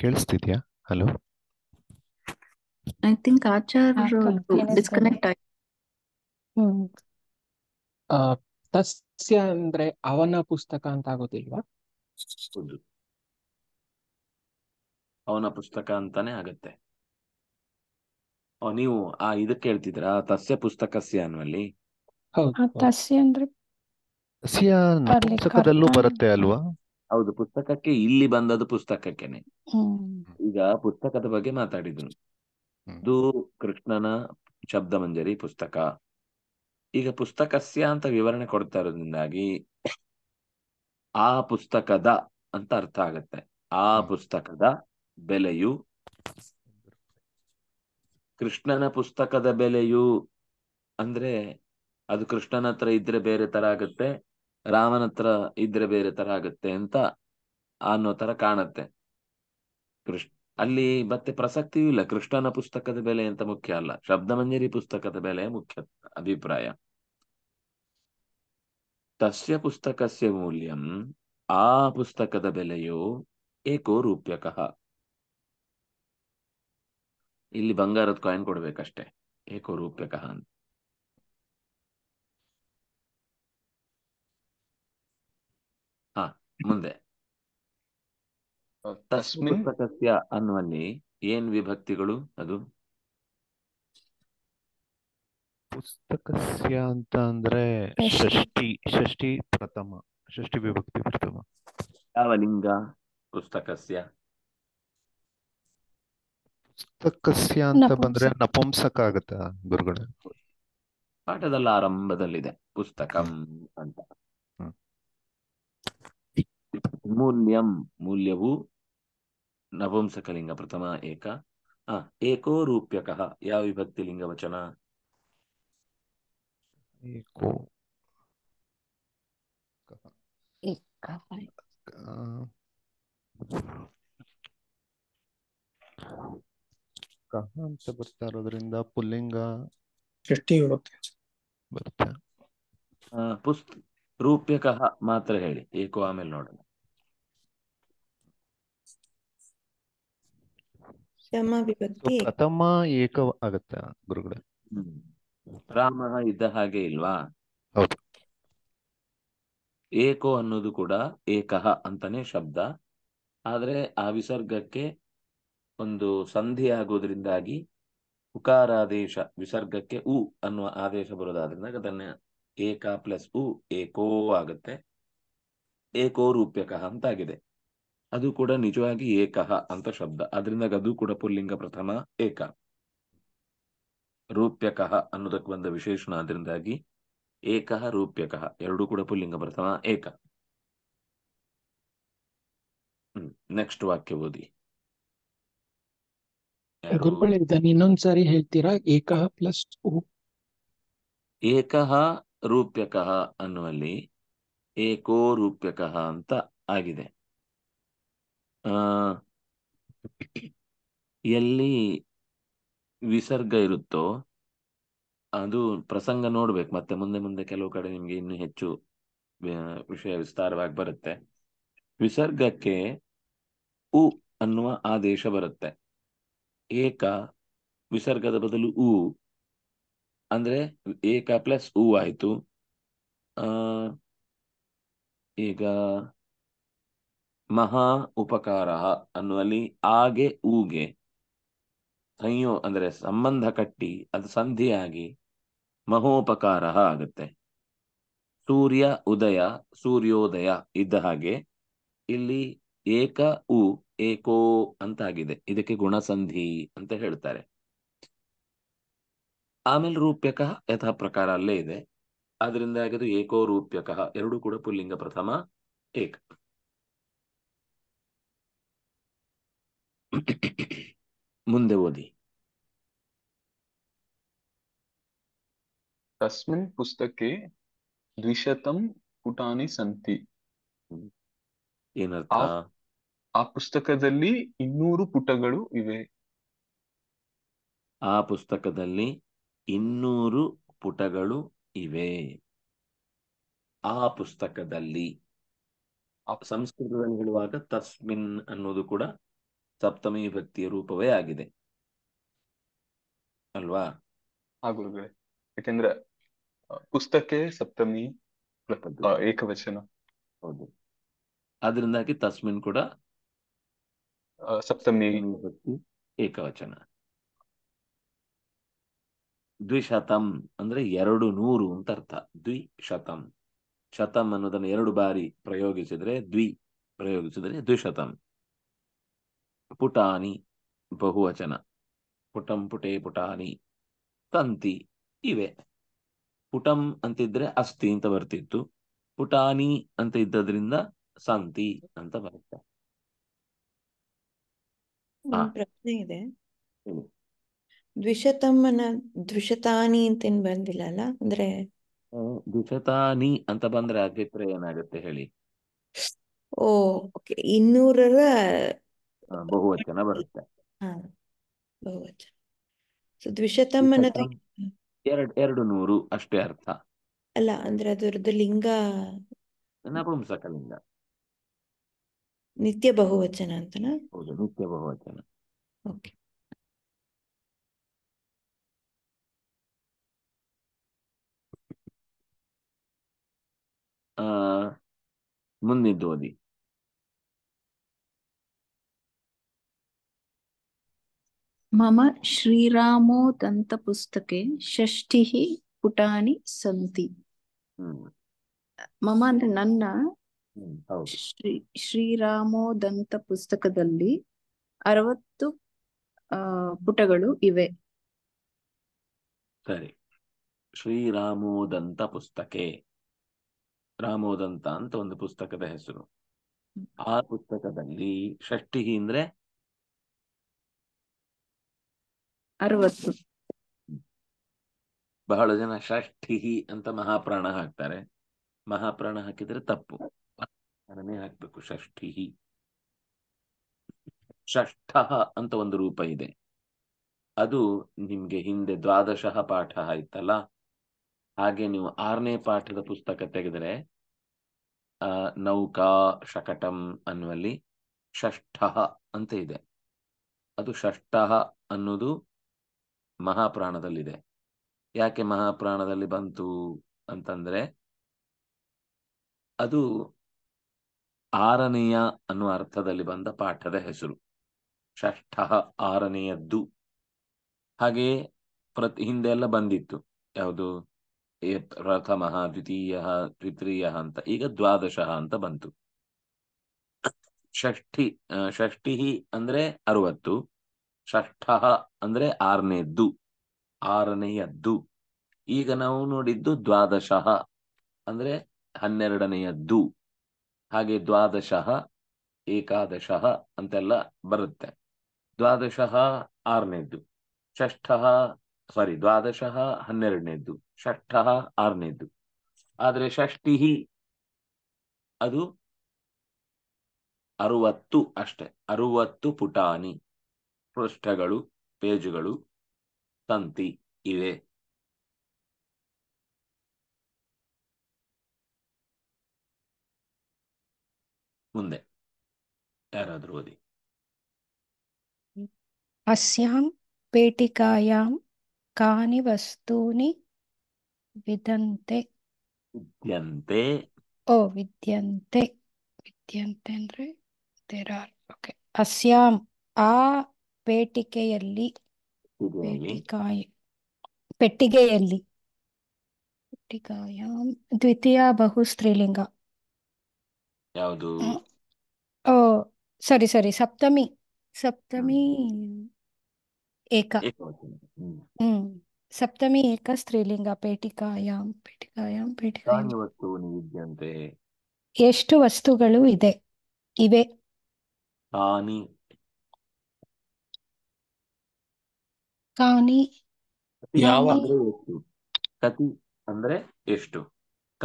Speaker 1: ಕೇಳಿಸ್ತಿದ್ಯಾ ಹಲೋ ಐ ಥಿಂಕ್ ಆಚಾರ್ಯರು ಡಿಸ್ಕನೆಕ್ಟ್ ತಸ್ಯ ಅಂದ್ರೆ ಅವನ ಪುಸ್ತಕ ಅಂತ ಆಗೋದಿಲ್ವಾ
Speaker 2: ಅವನ ಪುಸ್ತಕ ಅಂತಾನೆ ಆಗತ್ತೆ ನೀವು ಆ ಇದಕ್ಕೆ ಹೇಳ್ತಿದ್ರಾ ತಸ್ಯ ಪುಸ್ತಕಸ್ಯ ಅನ್ನುವಲ್ಲಿ
Speaker 1: ಪುಸ್ತಕದಲ್ಲೂ ಬರುತ್ತೆ ಅಲ್ವಾ
Speaker 2: ಹೌದು ಪುಸ್ತಕಕ್ಕೆ ಇಲ್ಲಿ ಬಂದದ್ದು ಪುಸ್ತಕಕ್ಕೆನೆ ಈಗ ಪುಸ್ತಕದ ಬಗ್ಗೆ ಮಾತಾಡಿದ್ರು ಇದು ಕೃಷ್ಣನ ಶಬ್ದ ಮಂಜರಿ ಪುಸ್ತಕ ಈಗ ಪುಸ್ತಕಸ್ಯ ಅಂತ ವಿವರಣೆ ಕೊಡ್ತಾ ಇರೋದ್ರಿಂದಾಗಿ ಆ ಪುಸ್ತಕದ ಅಂತ ಅರ್ಥ ಆಗತ್ತೆ ಆ ಪುಸ್ತಕದ ಬೆಲೆಯು ಕೃಷ್ಣನ ಪುಸ್ತಕದ ಬೆಲೆಯು ಅಂದ್ರೆ ಅದು ಕೃಷ್ಣನ ಹತ್ರ ಇದ್ರೆ ಬೇರೆ ತರ ಆಗತ್ತೆ ರಾಮನ ಹತ್ರ ಇದ್ರೆ ಬೇರೆ ತರ ಆಗತ್ತೆ ಅಂತ ಅನ್ನೋ ತರ ಕಾಣತ್ತೆ ಕೃಷ್ಣ ಅಲ್ಲಿ ಮತ್ತೆ ಪ್ರಸಕ್ತಿಯೂ ಇಲ್ಲ ಕೃಷ್ಣನ ಪುಸ್ತಕದ ಬೆಲೆ ಅಂತ ಮುಖ್ಯ ಅಲ್ಲ ಶಬ್ದಮಂಜರಿ ಪುಸ್ತಕದ ಬೆಲೆ ಮುಖ್ಯ ಅಭಿಪ್ರಾಯ ತಸ್ಯ ಪುಸ್ತಕಸ್ಯ ಮೌಲ್ಯಂ ಆ ಪುಸ್ತಕದ ಬೆಲೆಯು ಏಕೋ ರೂಪ್ಯಕಃ ಇಲ್ಲಿ ಬಂಗಾರದ ಕಾಯಿನ್ ಕೊಡ್ಬೇಕಷ್ಟೆ ಏಕೋ ರೂಪ್ಯಕ ಅಂತ ಹಾ ಮುಂದೆ ತಸ್ಮಿನ್ ಪುಸ್ತಕಸ್ಯ ಅನ್ನುವಲ್ಲಿ ಏನ್ ವಿಭಕ್ತಿಗಳು ಅದು
Speaker 1: ಪುಸ್ತಕಸ್ಯ ಅಂತ ಅಂದ್ರೆ ಷಷ್ಟಿ ಷಷ್ಟಿ ಪ್ರಥಮ ಷಷ್ಠಿ ವಿಭಕ್ತಿ ಪ್ರಥಮ
Speaker 2: ಯಾವ ಲಿಂಗ ಪುಸ್ತಕಸ್ಯ
Speaker 1: ಪುಸ್ತಕಸ್ಯ ಅಂತ ಬಂದ್ರೆ ನಪುಂಸಕ ಆಗತ್ತ ಗುರುಗಳ
Speaker 2: ಪಾಠದಲ್ಲ ಆರಂಭದಲ್ಲಿದೆ ಪುಸ್ತಕಂ ಅಂತ ಮೂಲ್ಯಂ ಮೂಲ್ಯವು ನಪುಂಸಕಲಿಂಗ ಪ್ರಥಮ ಏಕ ಆ ಏಕೋ ರೂಪ್ಯಕ ಯಾವ ವಿಭಕ್ತಿ ಲಿಂಗ ವಚನ
Speaker 1: ಏಕೋ ಕಹ ಅಂತ ಬರ್ತಾ ಇರೋದ್ರಿಂದ ಪುಲ್ಲಿಂಗ ಸೃಷ್ಟಿ ಬರುತ್ತೆ ಬರುತ್ತೆ
Speaker 2: ಪುಸ್ತ ಕಹ ಮಾತ್ರ ಹೇಳಿ ಏಕೋ ಆಮೇಲೆ ನೋಡೋಣ
Speaker 1: ಪ್ರಥಮ ಏಕ ಆಗತ್ತೆ ಗುರುಗಳೇ
Speaker 2: ರಾಮ ಇದ್ದ ಹಾಗೆ ಇಲ್ವಾ ಹೌದು ಏಕೋ ಅನ್ನೋದು ಕೂಡ ಏಕಹ ಅಂತಾನೆ ಶಬ್ದ ಆದ್ರೆ ಆ ವಿಸರ್ಗಕ್ಕೆ ಒಂದು ಸಂಧಿ ಆಗೋದ್ರಿಂದಾಗಿ ಉಕಾರಾದೇಶ ವಿಸರ್ಗಕ್ಕೆ ಉ ಅನ್ನುವ ಆದೇಶ ಬರೋದಾದ್ರಿಂದ ಅದನ್ನ ಏಕ ಪ್ಲಸ್ ಉ ಏಕೋ ಆಗತ್ತೆ ಏಕೋ ರೂಪ್ಯಕ ಅಂತಾಗಿದೆ ಅದು ಕೂಡ ನಿಜವಾಗಿ ಏಕಹ ಅಂತ ಶಬ್ದ ಅದರಿಂದ ಅದು ಕೂಡ ಪುಲ್ಲಿಂಗ ಪ್ರಥಮ ಏಕ ರೂಪ್ಯಕಃ ಅನ್ನೋದಕ್ಕೆ ಬಂದ ವಿಶೇಷಣ ಅದರಿಂದಾಗಿ ಏಕಃ ರೂಪ್ಯಕಃ ಎರಡೂ ಕೂಡ ಪುಲ್ಲಿಂಗ ಪ್ರಥಮ ಏಕ ಹ್ಮ್ ನೆಕ್ಸ್ಟ್ ವಾಕ್ಯ ಓದಿ
Speaker 1: ಗುರುಗಳೇ ಹೇಳ್ತೀರಾ ಏಕಹ ಪ್ಲಸ್
Speaker 2: ಏಕಹ ರೂಪ್ಯಕ ಅನ್ನುವಲ್ಲಿ ಏಕೋ ರೂಪ್ಯಕ ಅಂತ ಆಗಿದೆ ಎಲ್ಲಿ ವಿಸರ್ಗ ಇರುತ್ತೋ ಅದು ಪ್ರಸಂಗ ನೋಡ್ಬೇಕು ಮತ್ತೆ ಮುಂದೆ ಮುಂದೆ ಕೆಲವು ಕಡೆ ನಿಮ್ಗೆ ಇನ್ನು ಹೆಚ್ಚು ವಿಷಯ ವಿಸ್ತಾರವಾಗಿ ಬರುತ್ತೆ ವಿಸರ್ಗಕ್ಕೆ ಉ ಅನ್ನುವ ಆದೇಶ ಬರುತ್ತೆ ಏಕ ವಿಸರ್ಗದ ಬದಲು ಉ ಅಂದ್ರೆ ಏಕ ಪ್ಲಸ್ ಉ ಆಯ್ತು ಆ ಈಗ ಮಹಾ ಉಪಕಾರ ಅನ್ನುವಲ್ಲಿ ಆಗೆ ಊಗೆ ಸಂಯೋ ಅಂದ್ರೆ ಸಂಬಂಧ ಕಟ್ಟಿ ಅದು ಸಂಧಿಯಾಗಿ ಮಹೋಪಕಾರ ಆಗುತ್ತೆ ಸೂರ್ಯ ಉದಯ ಸೂರ್ಯೋದಯ ಇದ್ದ ಹಾಗೆ ಇಲ್ಲಿ ಏಕ ಉ ಏಕೋ ಅಂತಾಗಿದೆ ಇದಕ್ಕೆ ಗುಣಸಂಧಿ ಅಂತ ಹೇಳ್ತಾರೆ ಆಮೇಲೆ ರೂಪ್ಯಕ ಯಥಾ ಪ್ರಕಾರ ಅಲ್ಲೇ ಇದೆ ಆದ್ರಿಂದ ಆಗಿದ್ದು ಏಕೋ ರೂಪ್ಯಕ ಎರಡು ಕೂಡ ಪುಲ್ಲಿಂಗ ಪ್ರಥಮ ಏಕ ಮುಂದೆ ಓದಿ ತಸ್ಮಿನ್ ಪುಸ್ತಕೆ ದ್ವಿಶತಂ ಪುಟಾನಿ ಸಂತಿ ಏನರ್ಥ ಆ ಪುಸ್ತಕದಲ್ಲಿ ಇನ್ನೂರು ಪುಟಗಳು ಇವೆ ಆ ಪುಸ್ತಕದಲ್ಲಿ ಇನ್ನೂರು ಪುಟಗಳು ಇವೆ ಆ ಪುಸ್ತಕದಲ್ಲಿ ಸಂಸ್ಕೃತದಲ್ಲಿ ಹೇಳುವಾಗ ತಸ್ಮಿನ್ ಅನ್ನೋದು ಕೂಡ ಸಪ್ತಮಿ ಭಕ್ತಿಯ ರೂಪವೇ ಆಗಿದೆ ಅಲ್ವಾ ಯಾಕೆಂದ್ರೆ ಪುಸ್ತಕೆ ಸಪ್ತಮಿ ಏಕವಚನ ಹೌದು ಅದರಿಂದಾಗಿ ತಸ್ಮಿನ್ ಕೂಡ ಸಪ್ತಮಿ ಏಕವಚನ ದ್ವಿಶತಂ ಅಂದ್ರೆ ಎರಡು ನೂರು ಅಂತ ಅರ್ಥ ದ್ವಿಶತಂ ಶತಂ ಅನ್ನೋದನ್ನ ಎರಡು ಬಾರಿ ಪ್ರಯೋಗಿಸಿದ್ರೆ ದ್ವಿ ಪ್ರಯೋಗಿಸಿದ್ರೆ ದ್ವಿಶತಂ ಪುಟಾನಿ ಬಹುವಚನ ಪುಟಂ ಪುಟೇ ಪುಟಾನಿ ತಂತಿ ಇವೆ ಪುಟಂ ಅಂತಿದ್ರೆ ಅಸ್ಥಿ ಅಂತ ಬರ್ತಿತ್ತು ಪುಟಾನಿ ಅಂತ ಇದ್ದದ್ರಿಂದ ಸಂತಿ ಅಂತ ಬರುತ್ತೆ
Speaker 4: ಪ್ರಶ್ನೆ ಇದೆ ದ್ವಿಷತಮ್ಮನ ದ್ವಿಶತಾನಿ ಅಂತೇನ್ ಬಂದಿಲ್ಲ ಅಲ್ಲ ಅಂದ್ರೆ
Speaker 2: ದ್ವಿಶತಾನಿ ಅಂತ ಬಂದ್ರೆ ಅಭಿಪ್ರಾಯ ಏನಾಗುತ್ತೆ ಹೇಳಿ
Speaker 4: ಓ ಓಕೆ ಇನ್ನೂರರ
Speaker 2: ಬಹುವಚನ ಬರುತ್ತೆ
Speaker 4: ಬಹುವಚನ ಸೊ
Speaker 2: ಎರಡ್ ಎರಡು ನೂರು ಅಷ್ಟೇ ಅರ್ಥ
Speaker 4: ಅಲ್ಲ ಅಂದ್ರೆ ಅದರದ್ದು ಲಿಂಗ
Speaker 2: ನಪುಂಸಕ ಲಿಂಗ
Speaker 4: ನಿತ್ಯ ಬಹುವಚನ ಅಂತನಾ
Speaker 2: ಹೌದು ನಿತ್ಯ ಬಹುವಚನ ಓಕೆ ಮುಂದಿದ್ದು ಓದಿ
Speaker 3: ಮಮ ಶ್ರೀರಾಮೋ ದಂತಪುಸ್ತಕೆ ಷಷ್ಠಿ ಪುಟಾಣಿ ಸಂತಿ ಮಮ ಅಂದ್ರೆ ನನ್ನ ಶ್ರೀ ಶ್ರೀರಾಮೋದಂತ ಪುಸ್ತಕದಲ್ಲಿ ಅರವತ್ತು ಪುಟಗಳು ಇವೆ
Speaker 2: ಸರಿ ಶ್ರೀರಾಮೋದಂತ ಪುಸ್ತಕೆ ರಾಮೋದಂತ ಅಂತ ಒಂದು ಪುಸ್ತಕದ ಹೆಸರು ಆ ಪುಸ್ತಕದಲ್ಲಿ ಷಷ್ಠಿಹಿ ಅಂದ್ರೆ ಅರವತ್ತು ಬಹಳ ಜನ ಷಷ್ಠಿ ಅಂತ ಮಹಾಪ್ರಾಣ ಹಾಕ್ತಾರೆ ಮಹಾಪ್ರಾಣ ಹಾಕಿದ್ರೆ ತಪ್ಪು ಅದನ್ನೇ ಹಾಕ್ಬೇಕು ಷಷ್ಠಿ ಷಷ್ಠ ಅಂತ ಒಂದು ರೂಪ ಇದೆ ಅದು ನಿಮ್ಗೆ ಹಿಂದೆ ದ್ವಾದಶಃ ಪಾಠ ಆಯ್ತಲ್ಲ ಹಾಗೆ ನೀವು ಆರನೇ ಪಾಠದ ಪುಸ್ತಕ ತೆಗೆದ್ರೆ ನೌಕಾ ಶಕಟಂ ಅನ್ನುವಲ್ಲಿ ಷಷ್ಠ ಅಂತ ಇದೆ ಅದು ಷಷ್ಠ ಅನ್ನೋದು ಮಹಾಪ್ರಾಣದಲ್ಲಿದೆ ಯಾಕೆ ಮಹಾಪ್ರಾಣದಲ್ಲಿ ಬಂತು ಅಂತಂದ್ರೆ ಅದು ಆರನೆಯ ಅನ್ನುವ ಅರ್ಥದಲ್ಲಿ ಬಂದ ಪಾಠದ ಹೆಸರು ಷಷ್ಠ ಆರನೆಯದ್ದು ಹಾಗೆಯೇ ಪ್ರತಿ ಹಿಂದೆ ಎಲ್ಲ ಬಂದಿತ್ತು ಯಾವುದು ಪ್ರಥಮ ದ್ವಿತೀಯ ದ್ವಿತೀಯ ಅಂತ ಈಗ ದ್ವಾದಶ ಅಂತ ಬಂತು ಷಷ್ಠಿ ಷಷ್ಠಿ ಅಂದ್ರೆ ಅರವತ್ತು ಷಷ್ಠ ಅಂದ್ರೆ ಆರನೇದ್ದು ಆರನೆಯದ್ದು ಈಗ ನಾವು ನೋಡಿದ್ದು ದ್ವಾದಶಃ ಅಂದ್ರೆ ಹನ್ನೆರಡನೆಯದ್ದು ಹಾಗೆ ದ್ವಾದಶಃ ಏಕಾದಶಃ ಅಂತೆಲ್ಲ ಬರುತ್ತೆ ದ್ವಾದಶಃ ಆರನೇದ್ದು ಷಷ್ಠ ಸಾರಿ ದ್ವಾದಶಃ ಹನ್ನೆರಡನೇದ್ದು ಷಷ್ಠ ಆರನೇದ್ದು ಆದರೆ ಷಷ್ಠಿ ಅದು ಅರುವತ್ತು ಅಷ್ಟೆ ಅರುವತ್ತು ಪುಟಾಣಿ ಪೃಷ್ಠಗಳು ಪೇಜುಗಳು ತಂತಿ ಇವೆ ಮುಂದೆ ಯಾರಾದರೂ ಓದಿ
Speaker 3: ಅಸ್ಯಾಂ ಪೇಟಿಕಾಯಾಂ ಕಾನಿ ವಸ್ತೂನಿ ವಿದಂತೆ
Speaker 2: ವಿದ್ಯಂತೆ
Speaker 3: ಓ ವಿದ್ಯಂತೆ ವಿದ್ಯಂತೆ ಅಂದ್ರೆ ದೇರ್ ಆರ್ ಓಕೆ ಅಸ್ಯಾಂ ಆ ಪೇಟಿಕೆಯಲ್ಲಿ ಪೆಟ್ಟಿಗೆಯಲ್ಲಿ ಪೆಟ್ಟಿಕಾಯಾಂ ದ್ವಿತೀಯ ಬಹು ಸ್ತ್ರೀಲಿಂಗ ಯಾವುದು ಓ ಸಾರಿ ಸಾರಿ ಸಪ್ತಮಿ ಸಪ್ತಮಿ ಏಕ ಏಕವಚನ ಹ್ಮ್ ಸಪ್ತಮಿ ಏಕ ಸ್ತ್ರೀಲಿಂಗ ಪೇಟಿಕಾಯಾಂ ಪೇಟಿಕಾಯಾಮ್ ಪೇಟಿಕಾ ಕಾಣಿ
Speaker 2: ವಸ್ತುವನ್ನು ವಿದ್ಯಂತೆ
Speaker 3: ಎಷ್ಟು ವಸ್ತುಗಳು ಇದೆ ಇವೆ ಕಾಣಿ ಕಾನಿ
Speaker 2: ಯಾವ ಕಾಣಿ ಅಂದ್ರೆ ಎಷ್ಟು ಕತಿ ಅಂದ್ರೆ ಎಷ್ಟು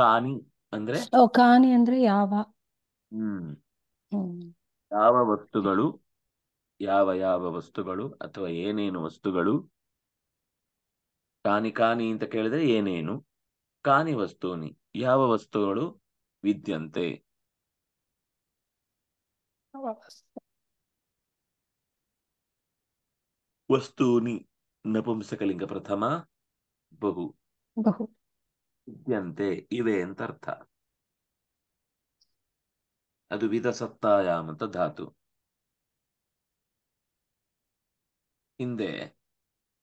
Speaker 2: ಕಾಣಿ ಅಂದ್ರೆ
Speaker 3: ಓ ಕಾನಿ ಅಂದ್ರೆ ಯಾವ
Speaker 2: ಹ್ಮ್ ಯಾವ ವಸ್ತುಗಳು ಯಾವ ಯಾವ ವಸ್ತುಗಳು ಅಥವಾ ಏನೇನು ವಸ್ತುಗಳು ಕಾನಿ ಕಾನಿ ಅಂತ ಕೇಳಿದ್ರೆ ಏನೇನು ಕಾನಿ ವಸ್ತೂನಿ ಯಾವ ವಸ್ತುಗಳು ವಿದ್ಯಂತೆ ವಸ್ತೂನಿ ನಪುಂಸಕಲಿಂಗ ಪ್ರಥಮ ಬಹು ಬಹು ವಿದ್ಯಂತೆ ಇವೆ ಅಂತ ಅರ್ಥ ಅದು ವಿಧಸತ್ತಾಯಾಮ್ ಅಂತ ಧಾತು ಹಿಂದೆ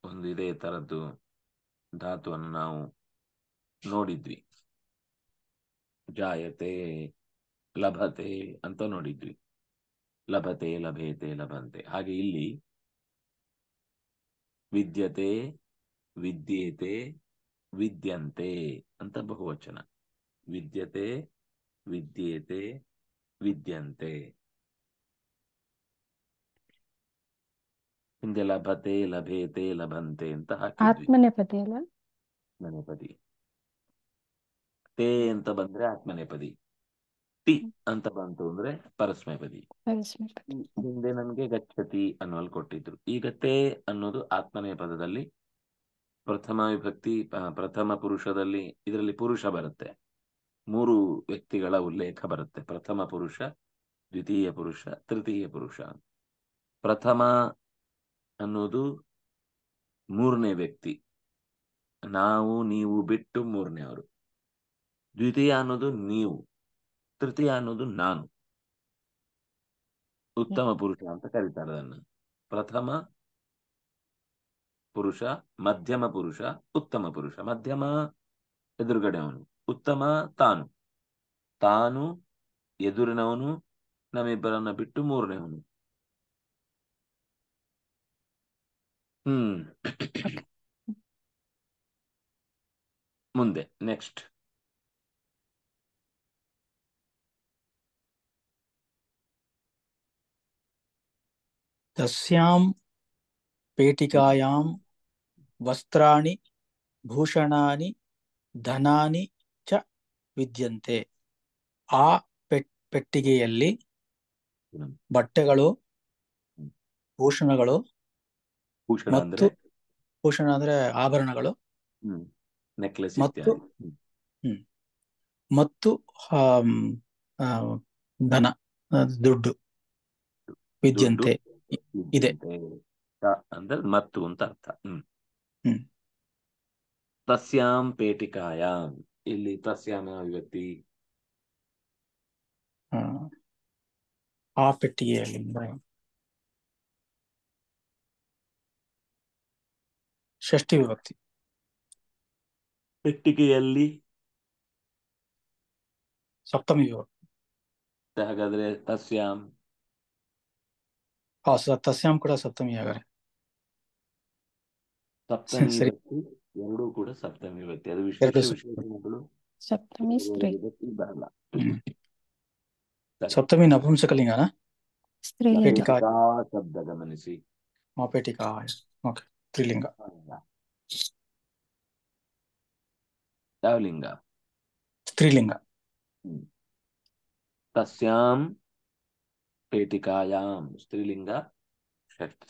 Speaker 2: ಒಂದು ಇದೇ ತರದ್ದು ಧಾತುವನ್ನು ನಾವು ನೋಡಿದ್ವಿ ಜಾಯತೆ ಲಭತೆ ಅಂತ ನೋಡಿದ್ವಿ ಲಭತೆ ಲಭೇತೆ ಲಭಂತೆ ಹಾಗೆ ಇಲ್ಲಿ ವಿದ್ಯತೆ ವಿದ್ಯೇತೆ ವಿದ್ಯಂತೆ ಅಂತ ಬಹುವಚನ ವಿದ್ಯತೆ ವಿದ್ಯೇತೆ ವಿದ್ಯಂತೆ ಹಿಂದೆ ಲಭತೆ ಲಭೇತೆ ಲಭಂತೆ ಅಂತ
Speaker 3: ಆತ್ಮನೆಪದಿ ಅಲ್ಲ
Speaker 2: ತೇ ಅಂತ ಬಂದ್ರೆ ಆತ್ಮನೆಪದಿ ಟಿ ಅಂತ ಬಂತು ಅಂದ್ರೆ ಪರಸ್ಮೇಪದಿ ಹಿಂದೆ ನಮ್ಗೆ ಗಚ್ಚತಿ ಅನ್ನುವಲ್ಲಿ ಕೊಟ್ಟಿದ್ರು ಈಗ ತೇ ಅನ್ನೋದು ಆತ್ಮನೇ ಪದದಲ್ಲಿ ಪ್ರಥಮ ವಿಭಕ್ತಿ ಪ್ರಥಮ ಪುರುಷದಲ್ಲಿ ಇದರಲ್ಲಿ ಪುರುಷ ಬರುತ್ತೆ ಮೂರು ವ್ಯಕ್ತಿಗಳ ಉಲ್ಲೇಖ ಬರುತ್ತೆ ಪ್ರಥಮ ಪುರುಷ ದ್ವಿತೀಯ ಪುರುಷ ತೃತೀಯ ಪುರುಷ ಪ್ರಥಮ ಅನ್ನೋದು ಮೂರನೇ ವ್ಯಕ್ತಿ ನಾವು ನೀವು ಬಿಟ್ಟು ಮೂರನೇ ಅವರು ದ್ವಿತೀಯ ಅನ್ನೋದು ನೀವು ತೃತೀಯ ಅನ್ನೋದು ನಾನು ಉತ್ತಮ ಪುರುಷ ಅಂತ ಕರೀತಾರೆ ಅದನ್ನು ಪ್ರಥಮ ಪುರುಷ ಮಧ್ಯಮ ಪುರುಷ ಉತ್ತಮ ಪುರುಷ ಮಧ್ಯಮ ಎದುರುಗಡೆ ಅವನು ಉತ್ತಮ ತಾನು ತಾನು ಎದುರಿನವನು ನಮ್ಮಿಬ್ಬರನ್ನ ಬಿಟ್ಟು ಮೂರನೇವನು ಹ್ಮ್ ಮುಂದೆ ನೆಕ್ಸ್ಟ್
Speaker 1: తస్యాం పేటికాయాం వస్త్రాన్ని భూషణాన్ని ధనాన్ని ವಿದ್ಯಂತೆ ಆ ಪೆಟ್ಟಿಗೆಯಲ್ಲಿ ಬಟ್ಟೆಗಳು ಭೂಷಣಗಳು ಮತ್ತು ಭೂಷಣ ಅಂದ್ರೆ ಆಭರಣಗಳು ನೆಕ್ಲೆಸ್ ಮತ್ತು ಮತ್ತು ಧನ ದುಡ್ಡು ವಿದ್ಯಂತೆ ಇದೆ
Speaker 2: ಅಂದ್ರೆ ಮತ್ತು ಅಂತ
Speaker 1: ಅರ್ಥ ಹ್ಮ್
Speaker 2: ತಸ್ಯಾಂ ಪೇಟಿಕಾಯಾಂ ಇಲ್ಲಿ ತಸ್ಯಾನ ವ್ಯಕ್ತಿ
Speaker 1: ಆ ಪೆಟ್ಟಿಗೆಯಲ್ಲಿ ಷಷ್ಠಿ ವಿಭಕ್ತಿ ಪೆಟ್ಟಿಗೆಯಲ್ಲಿ ಸಪ್ತಮಿ ವಿಭಕ್ತಿ
Speaker 2: ಹಾಗಾದ್ರೆ ತಸ್ಯಾಂ
Speaker 1: ಹಾ ತಸ್ಯಾಂ ಕೂಡ ಸಪ್ತಮಿ ಹಾಗಾದ್ರೆ ಸಪ್ತಮಿ
Speaker 2: ಎರಡೂ ಕೂಡ ಸಪ್ತಮಿ ವ್ಯಕ್ತಿ ಅದು ವಿಶೇಷ ವಿಶೇಷಣಗಳು
Speaker 1: ಸಪ್ತಮಿ ಸ್ತ್ರೀ ಬರಲ್ಲ ಸಪ್ತಮಿ ನಪುಂಸಕಲಿಂಗನ ಪೇಟಿಕಾ ಶಬ್ದ ಗಮನಿಸಿ ಮಾಪೇಟಿಕಾ ಓಕೆ ತ್ರಿಲಿಂಗ ಯಾವ ಲಿಂಗ ಸ್ತ್ರೀಲಿಂಗ
Speaker 2: తస్యాం పేటికాయాం స్త్రీలింగ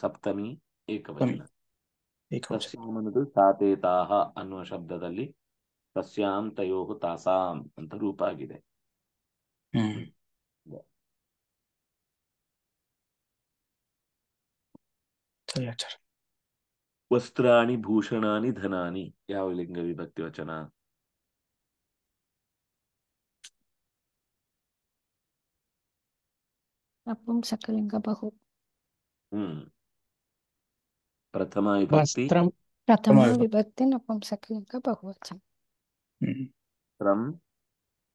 Speaker 2: సప్తమి ఏకవచనం ಏಕವಚನ ತಾತೇತಾಹ ಅನ್ನುವ ಶಬ್ದದಲ್ಲಿ ಸಸ್ಯಾಂ ತಯೋ ತಾಸಾಂ ಅಂತ ರೂಪ ಆಗಿದೆ ವಸ್ತ್ರಾಣಿ ಭೂಷಣಾನಿ ಧನಾನಿ ಯಾವ ಲಿಂಗ ವಿಭಕ್ತಿ ವಚನ ಹ್ಮ್ ప్రథమ విభక్తి వస్త్రం ప్రథమ
Speaker 3: విభక్తి నపుంసకలింగ బహువచనం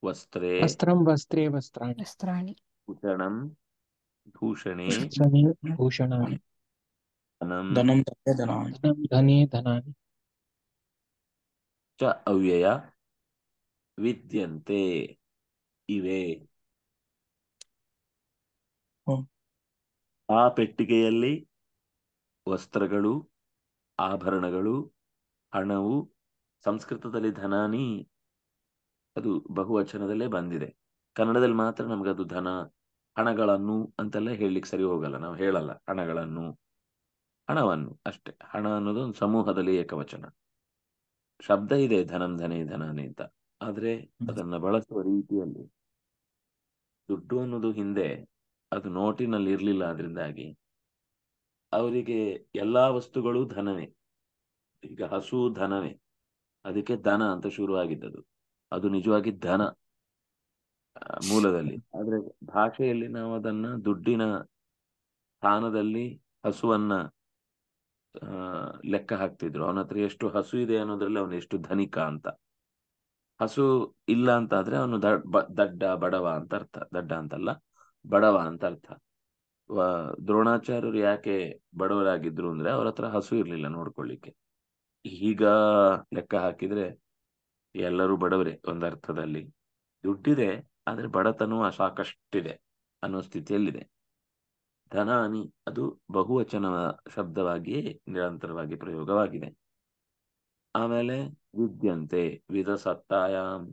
Speaker 2: వస్త్రం వస్త్రే వస్త్రం వస్త్రే
Speaker 1: వస్త్రాణి వస్త్రాణి భూషణం భూషణే ధనే భూషణాని
Speaker 2: ధనం ధనం ధనే
Speaker 1: ధనాని ధనం ధనే ధనాని
Speaker 2: ಚ ಅವ್ಯಯ ವಿದ್ಯಂತೆ ಇವೆ ಆ ಪೆಟ್ಟಿಗೆಯಲ್ಲಿ ವಸ್ತ್ರಗಳು ಆಭರಣಗಳು ಹಣವು ಸಂಸ್ಕೃತದಲ್ಲಿ ಧನಾನಿ ಅದು ಬಹುವಚನದಲ್ಲೇ ಬಂದಿದೆ ಕನ್ನಡದಲ್ಲಿ ಮಾತ್ರ ನಮಗದು ಧನ ಹಣಗಳನ್ನು ಅಂತೆಲ್ಲ ಹೇಳಲಿಕ್ಕೆ ಸರಿ ಹೋಗಲ್ಲ ನಾವು ಹೇಳಲ್ಲ ಹಣಗಳನ್ನು ಹಣವನ್ನು ಅಷ್ಟೇ ಹಣ ಅನ್ನೋದು ಒಂದು ಸಮೂಹದಲ್ಲಿ ಏಕವಚನ ಶಬ್ದ ಇದೆ ಧನಂ ಧನೇ ಧನಾನೇ ಅಂತ ಆದ್ರೆ ಅದನ್ನು ಬಳಸುವ ರೀತಿಯಲ್ಲಿ ದುಡ್ಡು ಅನ್ನೋದು ಹಿಂದೆ ಅದು ನೋಟಿನಲ್ಲಿ ಇರ್ಲಿಲ್ಲ ಅದರಿಂದಾಗಿ ಅವರಿಗೆ ಎಲ್ಲಾ ವಸ್ತುಗಳು ಧನವೇ ಈಗ ಹಸು ಧನವೇ ಅದಕ್ಕೆ ಧನ ಅಂತ ಶುರು ಆಗಿದ್ದದು ಅದು ನಿಜವಾಗಿ ಧನ ಮೂಲದಲ್ಲಿ ಆದ್ರೆ ಭಾಷೆಯಲ್ಲಿ ನಾವು ಅದನ್ನ ದುಡ್ಡಿನ ಸ್ಥಾನದಲ್ಲಿ ಹಸುವನ್ನ ಲೆಕ್ಕ ಹಾಕ್ತಿದ್ರು ಅವನ ಹತ್ರ ಎಷ್ಟು ಹಸು ಇದೆ ಅನ್ನೋದ್ರಲ್ಲಿ ಅವನು ಎಷ್ಟು ಧನಿಕ ಅಂತ ಹಸು ಇಲ್ಲ ಅಂತ ಆದ್ರೆ ಅವನು ದಡ್ಡ ಬಡವ ಅಂತ ಅರ್ಥ ದಡ್ಡ ಅಂತಲ್ಲ ಬಡವ ಅಂತ ಅರ್ಥ ದ್ರೋಣಾಚಾರ್ಯರು ಯಾಕೆ ಬಡವರಾಗಿದ್ರು ಅಂದ್ರೆ ಅವ್ರ ಹತ್ರ ಹಸು ಇರ್ಲಿಲ್ಲ ನೋಡ್ಕೊಳ್ಳಿಕ್ಕೆ ಈಗ ಲೆಕ್ಕ ಹಾಕಿದ್ರೆ ಎಲ್ಲರೂ ಬಡವರೇ ಒಂದರ್ಥದಲ್ಲಿ ದುಡ್ಡಿದೆ ಆದ್ರೆ ಬಡತನ ಸಾಕಷ್ಟಿದೆ ಅನ್ನೋ ಸ್ಥಿತಿಯಲ್ಲಿದೆ ಧನಾನಿ ಅದು ಬಹುವಚನ ಶಬ್ದವಾಗಿಯೇ ನಿರಂತರವಾಗಿ ಪ್ರಯೋಗವಾಗಿದೆ ಆಮೇಲೆ ವಿದ್ಯಂತೆ ವಿಧ ಸತ್ತಾಯಾಮ್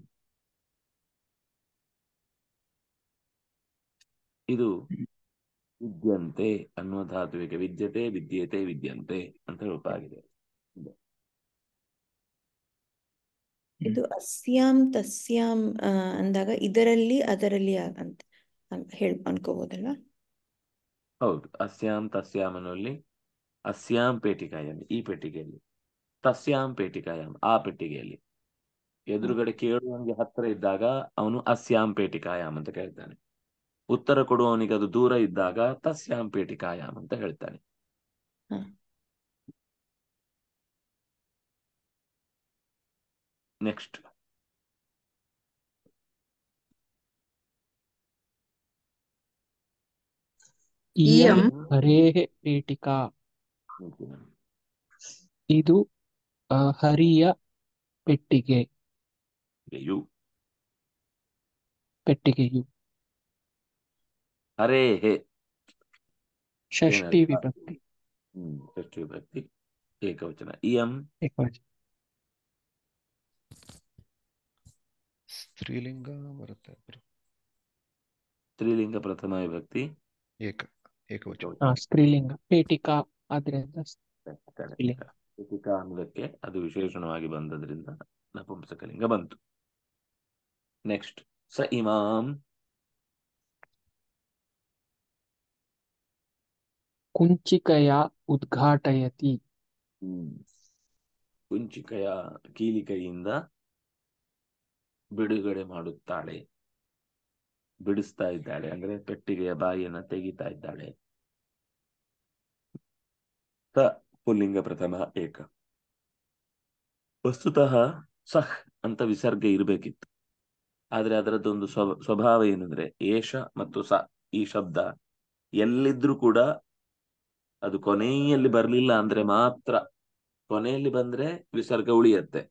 Speaker 2: ಇದು ವಿದ್ಯಂತೆ ಅನ್ನುವ ಧಾತುವಿಗೆ ವಿದ್ಯತೆ ವಿದ್ಯತೆ ವಿದ್ಯಂತೆ ಅಂತ ರೂಪ ಆಗಿದೆ
Speaker 4: ಇದು ಅಸ್ಯಾಂ ತಸ್ಯಾಂ ಅಂದಾಗ ಇದರಲ್ಲಿ ಅದರಲ್ಲಿ ಅಂತ ಹೇಳ ಅನ್ಕೋಬಹುದಲ್ವಾ
Speaker 2: ಹೌದು ಅಸ್ಯಾಂ ತಸ್ಯಾಂ ಅನ್ನೋಲ್ಲಿ ಅಸ್ಯಾಂ ಪೇಟಿಕಾಯಂ ಈ ಪೆಟ್ಟಿಗೆಯಲ್ಲಿ ತಸ್ಯಾಂ ಪೇಟಿಕಾಯಂ ಆ ಪೆಟ್ಟಿಗೆಯಲ್ಲಿ ಎದುರುಗಡೆ ಕೇಳುವಂಗೆ ಹತ್ರ ಇದ್ದಾಗ ಅವನು ಅಸ್ಯಾಂ ಪೇಟಿಕಾಯಾಮ್ ಅಂತ ಕೇಳ್ತಾನೆ ಉತ್ತರ ಕೊಡುವವನಿಗೆ ಅದು ದೂರ ಇದ್ದಾಗ ತಸ್ಯಾಂ ಪೇಟಿಕಾಯಾಮ್ ಅಂತ ಹೇಳ್ತಾನೆ
Speaker 1: ನೆಕ್ಸ್ಟ್ ಹರೇಹ ಪೇಟಿಕಾ ಇದು ಹರಿಯ ಪೆಟ್ಟಿಗೆಯು ಪೆಟ್ಟಿಗೆಯು ಹರೇ ಹೇ ಷಷ್ಠಿ ವಿಭಕ್ತಿ
Speaker 2: ಹ್ಮ್ ಷಷ್ಠಿ ವಿಭಕ್ತಿ ಏಕವಚನ ಇಯಂ
Speaker 1: ಏಕವಚನ ಸ್ತ್ರೀಲಿಂಗ ಬರುತ್ತೆ
Speaker 2: ಸ್ತ್ರೀಲಿಂಗ ಪ್ರಥಮ ವಿಭಕ್ತಿ ಏಕ ಏಕವಚನ ಸ್ತ್ರೀಲಿಂಗ
Speaker 1: ಪೇಟಿಕಾ ಆದ್ರಿಂದ
Speaker 2: ಪೇಟಿಕಾ ಅನ್ನೋದಕ್ಕೆ ಅದು ವಿಶೇಷಣವಾಗಿ ಬಂದದ್ರಿಂದ ನಪುಂಸಕಲಿಂಗ ಬಂತು ನೆಕ್ಸ್ಟ್ ಸ ಇಮಾಂ
Speaker 1: ಕುಂಚಿಕಯ ಉದ್ಘಾಟಯತಿ
Speaker 2: ಕುಂಚಿಕಯ ಕೀಲಿ ಕೀಲಿಕೆಯಿಂದ ಬಿಡುಗಡೆ ಮಾಡುತ್ತಾಳೆ ಬಿಡಿಸ್ತಾ ಇದ್ದಾಳೆ ಅಂದ್ರೆ ಪೆಟ್ಟಿಗೆಯ ಬಾಯಿಯನ್ನ ತೆಗಿತಾ ಇದ್ದಾಳೆ ತ ಪುಲ್ಲಿಂಗ ಪ್ರಥಮ ಏಕ ವಸ್ತುತಃ ಸಹ್ ಅಂತ ವಿಸರ್ಗ ಇರಬೇಕಿತ್ತು ಆದ್ರೆ ಅದರದ್ದೊಂದು ಸ್ವಭಾವ ಏನಂದ್ರೆ ಏಷ ಮತ್ತು ಸ ಈ ಶಬ್ದ ಎಲ್ಲಿದ್ರೂ ಕೂಡ ಅದು ಕೊನೆಯಲ್ಲಿ ಬರಲಿಲ್ಲ ಅಂದ್ರೆ ಮಾತ್ರ ಕೊನೆಯಲ್ಲಿ ಬಂದ್ರೆ ವಿಸರ್ಗ ಉಳಿಯತ್ತೆ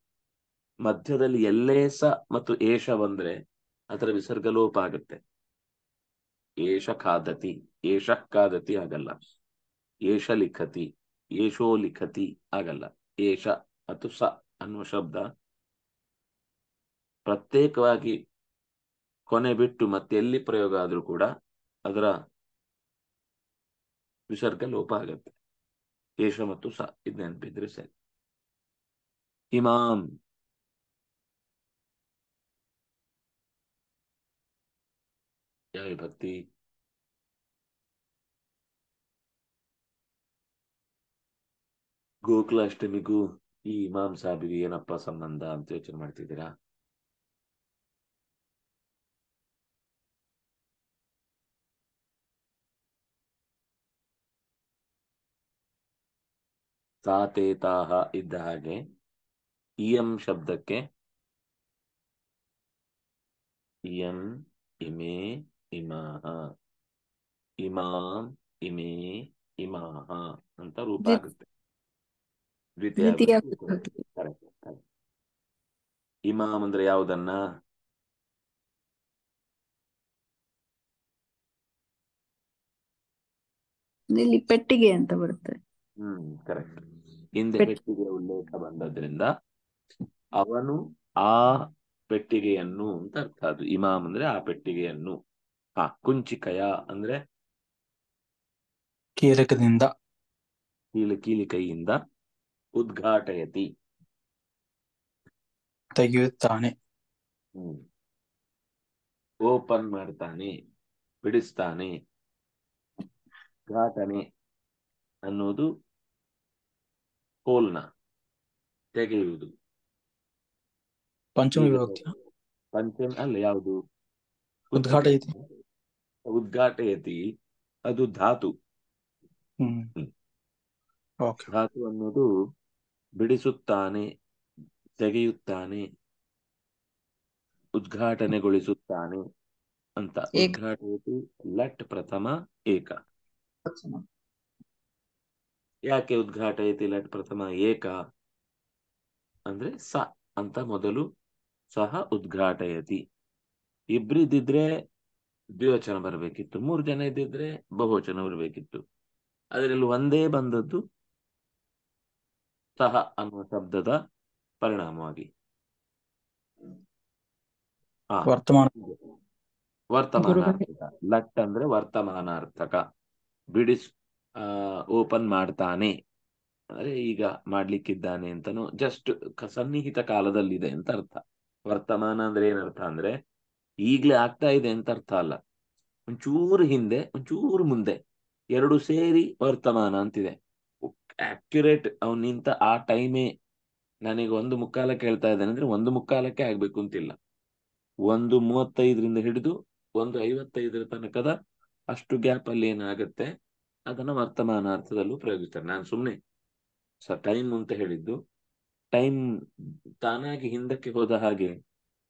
Speaker 2: ಮಧ್ಯದಲ್ಲಿ ಎಲ್ಲೇಸ ಮತ್ತು ಏಷ ಬಂದ್ರೆ ಅದರ ವಿಸರ್ಗ ಲೋಪ ಆಗುತ್ತೆ ಏಷ ಖಾದತಿ ಏಷ ಖಾದತಿ ಆಗಲ್ಲ ಏಷ ಲಿಖತಿ ಏಷೋ ಲಿಖತಿ ಆಗಲ್ಲ ಏಷ ಮತ್ತು ಸ ಅನ್ನುವ ಶಬ್ದ ಪ್ರತ್ಯೇಕವಾಗಿ ಕೊನೆ ಬಿಟ್ಟು ಮತ್ತೆ ಎಲ್ಲಿ ಪ್ರಯೋಗ ಆದ್ರೂ ಕೂಡ ಅದರ ವಿಸರ್ಗ ಲೋಪ ಆಗತ್ತೆ ಏಷ ಮತ್ತು ಸ ಇದ್ ನೆನಪಿದ್ರೆ ಸರಿ ಇಮಾಮ್ ಯಾವ ವಿಭಕ್ತಿ ಗೋಕುಲಾಷ್ಟಮಿಗೂ ಈ ಇಮಾಂ ಸಾಬಿಗೂ ಏನಪ್ಪ ಸಂಬಂಧ ಅಂತ ಯೋಚನೆ ಮಾಡ್ತಿದ್ದೀರಾ ತಾತೇತಾಹ ಇದ್ದ ಹಾಗೆ ಇಯಂ ಶಬ್ದಕ್ಕೆ ಇಯಂ ಇಮೆ ಇಮಾಹ ಇಮಾಂ ಇಮೆ ಇಮಾಹ ಅಂತ ರೂಪ ಆಗುತ್ತೆ ದ್ವಿತೀಯ ಇಮಾಂ ಅಂದ್ರೆ ಯಾವುದನ್ನ ಇಲ್ಲಿ
Speaker 3: ಪೆಟ್ಟಿಗೆ ಅಂತ
Speaker 1: ಬರುತ್ತೆ
Speaker 2: ಹ್ಮ್ ಕರೆಕ್ಟ್ ಹಿಂದೆ ಪೆಟ್ಟಿಗೆ ಉಲ್ಲೇಖ ಬಂದದ್ರಿಂದ ಅವನು ಆ ಪೆಟ್ಟಿಗೆಯನ್ನು ಅಂತ ಅರ್ಥ ಅದು ಇಮಾಮ್ ಅಂದ್ರೆ ಆ ಪೆಟ್ಟಿಗೆಯನ್ನು ಹಾ ಕುಂಚಿಕಯ ಅಂದ್ರೆ
Speaker 1: ಕೀಲಕದಿಂದ
Speaker 2: ಕೀಲಿ ಕೈಯಿಂದ ಉದ್ಘಾಟಯತಿ
Speaker 1: ತೆಗೆಯುತ್ತಾನೆ ಹ್ಮ್
Speaker 2: ಓಪನ್ ಮಾಡ್ತಾನೆ ಬಿಡಿಸ್ತಾನೆ ಉದ್ಘಾಟನೆ ಅನ್ನೋದು ಕೋಲ್ನ ತೆಗೆಯುವುದು
Speaker 1: ಪಂಚಮ ವಿಭಕ್ತಿ
Speaker 2: ಪಂಚಮ ಅಲ್ಲ ಯಾವುದು ಉದ್ಘಾಟಯತಿ ಉದ್ಘಾಟಯತಿ ಅದು ಧಾತು ಧಾತು ಅನ್ನೋದು ಬಿಡಿಸುತ್ತಾನೆ ತೆಗೆಯುತ್ತಾನೆ ಉದ್ಘಾಟನೆಗೊಳಿಸುತ್ತಾನೆ ಅಂತ ಉದ್ಘಾಟಯತಿ ಲಟ್ ಪ್ರಥಮ ಏಕ ಯಾಕೆ ಉದ್ಘಾಟಯತಿ ಲಟ್ ಪ್ರಥಮ ಏಕ ಅಂದ್ರೆ ಸ ಅಂತ ಮೊದಲು ಸಹ ಉದ್ಘಾಟಯತಿ ಇಬ್ರಿದ್ದಿದ್ರೆ ದ್ವಿವಚನ ಬರಬೇಕಿತ್ತು ಮೂರು ಜನ ಇದ್ದಿದ್ರೆ ಬಹುವಚನ ಬರಬೇಕಿತ್ತು ಅದರಲ್ಲಿ ಒಂದೇ ಬಂದದ್ದು ಸಹ ಅನ್ನುವ ಶಬ್ದದ ಪರಿಣಾಮವಾಗಿ ವರ್ತಮಾನ ಲಟ್ ಅಂದ್ರೆ ವರ್ತಮಾನಾರ್ಥಕ ಬಿಡಿಸ್ ಓಪನ್ ಮಾಡ್ತಾನೆ ಅಂದ್ರೆ ಈಗ ಮಾಡ್ಲಿಕ್ಕಿದ್ದಾನೆ ಅಂತಾನು ಜಸ್ಟ್ ಸನ್ನಿಹಿತ ಕಾಲದಲ್ಲಿದೆ ಅಂತ ಅರ್ಥ ವರ್ತಮಾನ ಅಂದ್ರೆ ಏನರ್ಥ ಅಂದ್ರೆ ಈಗ್ಲೇ ಆಗ್ತಾ ಇದೆ ಅಂತ ಅರ್ಥ ಅಲ್ಲ ಒಂಚೂರು ಹಿಂದೆ ಒಂಚೂರು ಮುಂದೆ ಎರಡು ಸೇರಿ ವರ್ತಮಾನ ಅಂತಿದೆ ಆಕ್ಯುರೇಟ್ ಅವನ್ ನಿಂತ ಆ ಟೈಮೇ ನನಗೆ ಒಂದು ಮುಕ್ಕಾಲಕ್ಕೆ ಹೇಳ್ತಾ ಇದ್ದಾನೆ ಅಂದ್ರೆ ಒಂದು ಮುಕ್ಕಾಲಕ್ಕೆ ಆಗ್ಬೇಕು ಅಂತಿಲ್ಲ ಒಂದು ಮೂವತ್ತೈದರಿಂದ ಹಿಡಿದು ಒಂದು ಐವತ್ತೈದರ ತನಕದ ಅಷ್ಟು ಗ್ಯಾಪ್ ಅಲ್ಲಿ ಏನಾಗುತ್ತೆ ಅದನ್ನ ವರ್ತಮಾನ ಅರ್ಥದಲ್ಲೂ ಪ್ರಯೋಗಿಸ್ತಾರೆ ನಾನು ಸುಮ್ಮನೆ ಸ ಟೈಮ್ ಅಂತ ಹೇಳಿದ್ದು ಟೈಮ್ ತಾನಾಗಿ ಹಿಂದಕ್ಕೆ ಹೋದ ಹಾಗೆ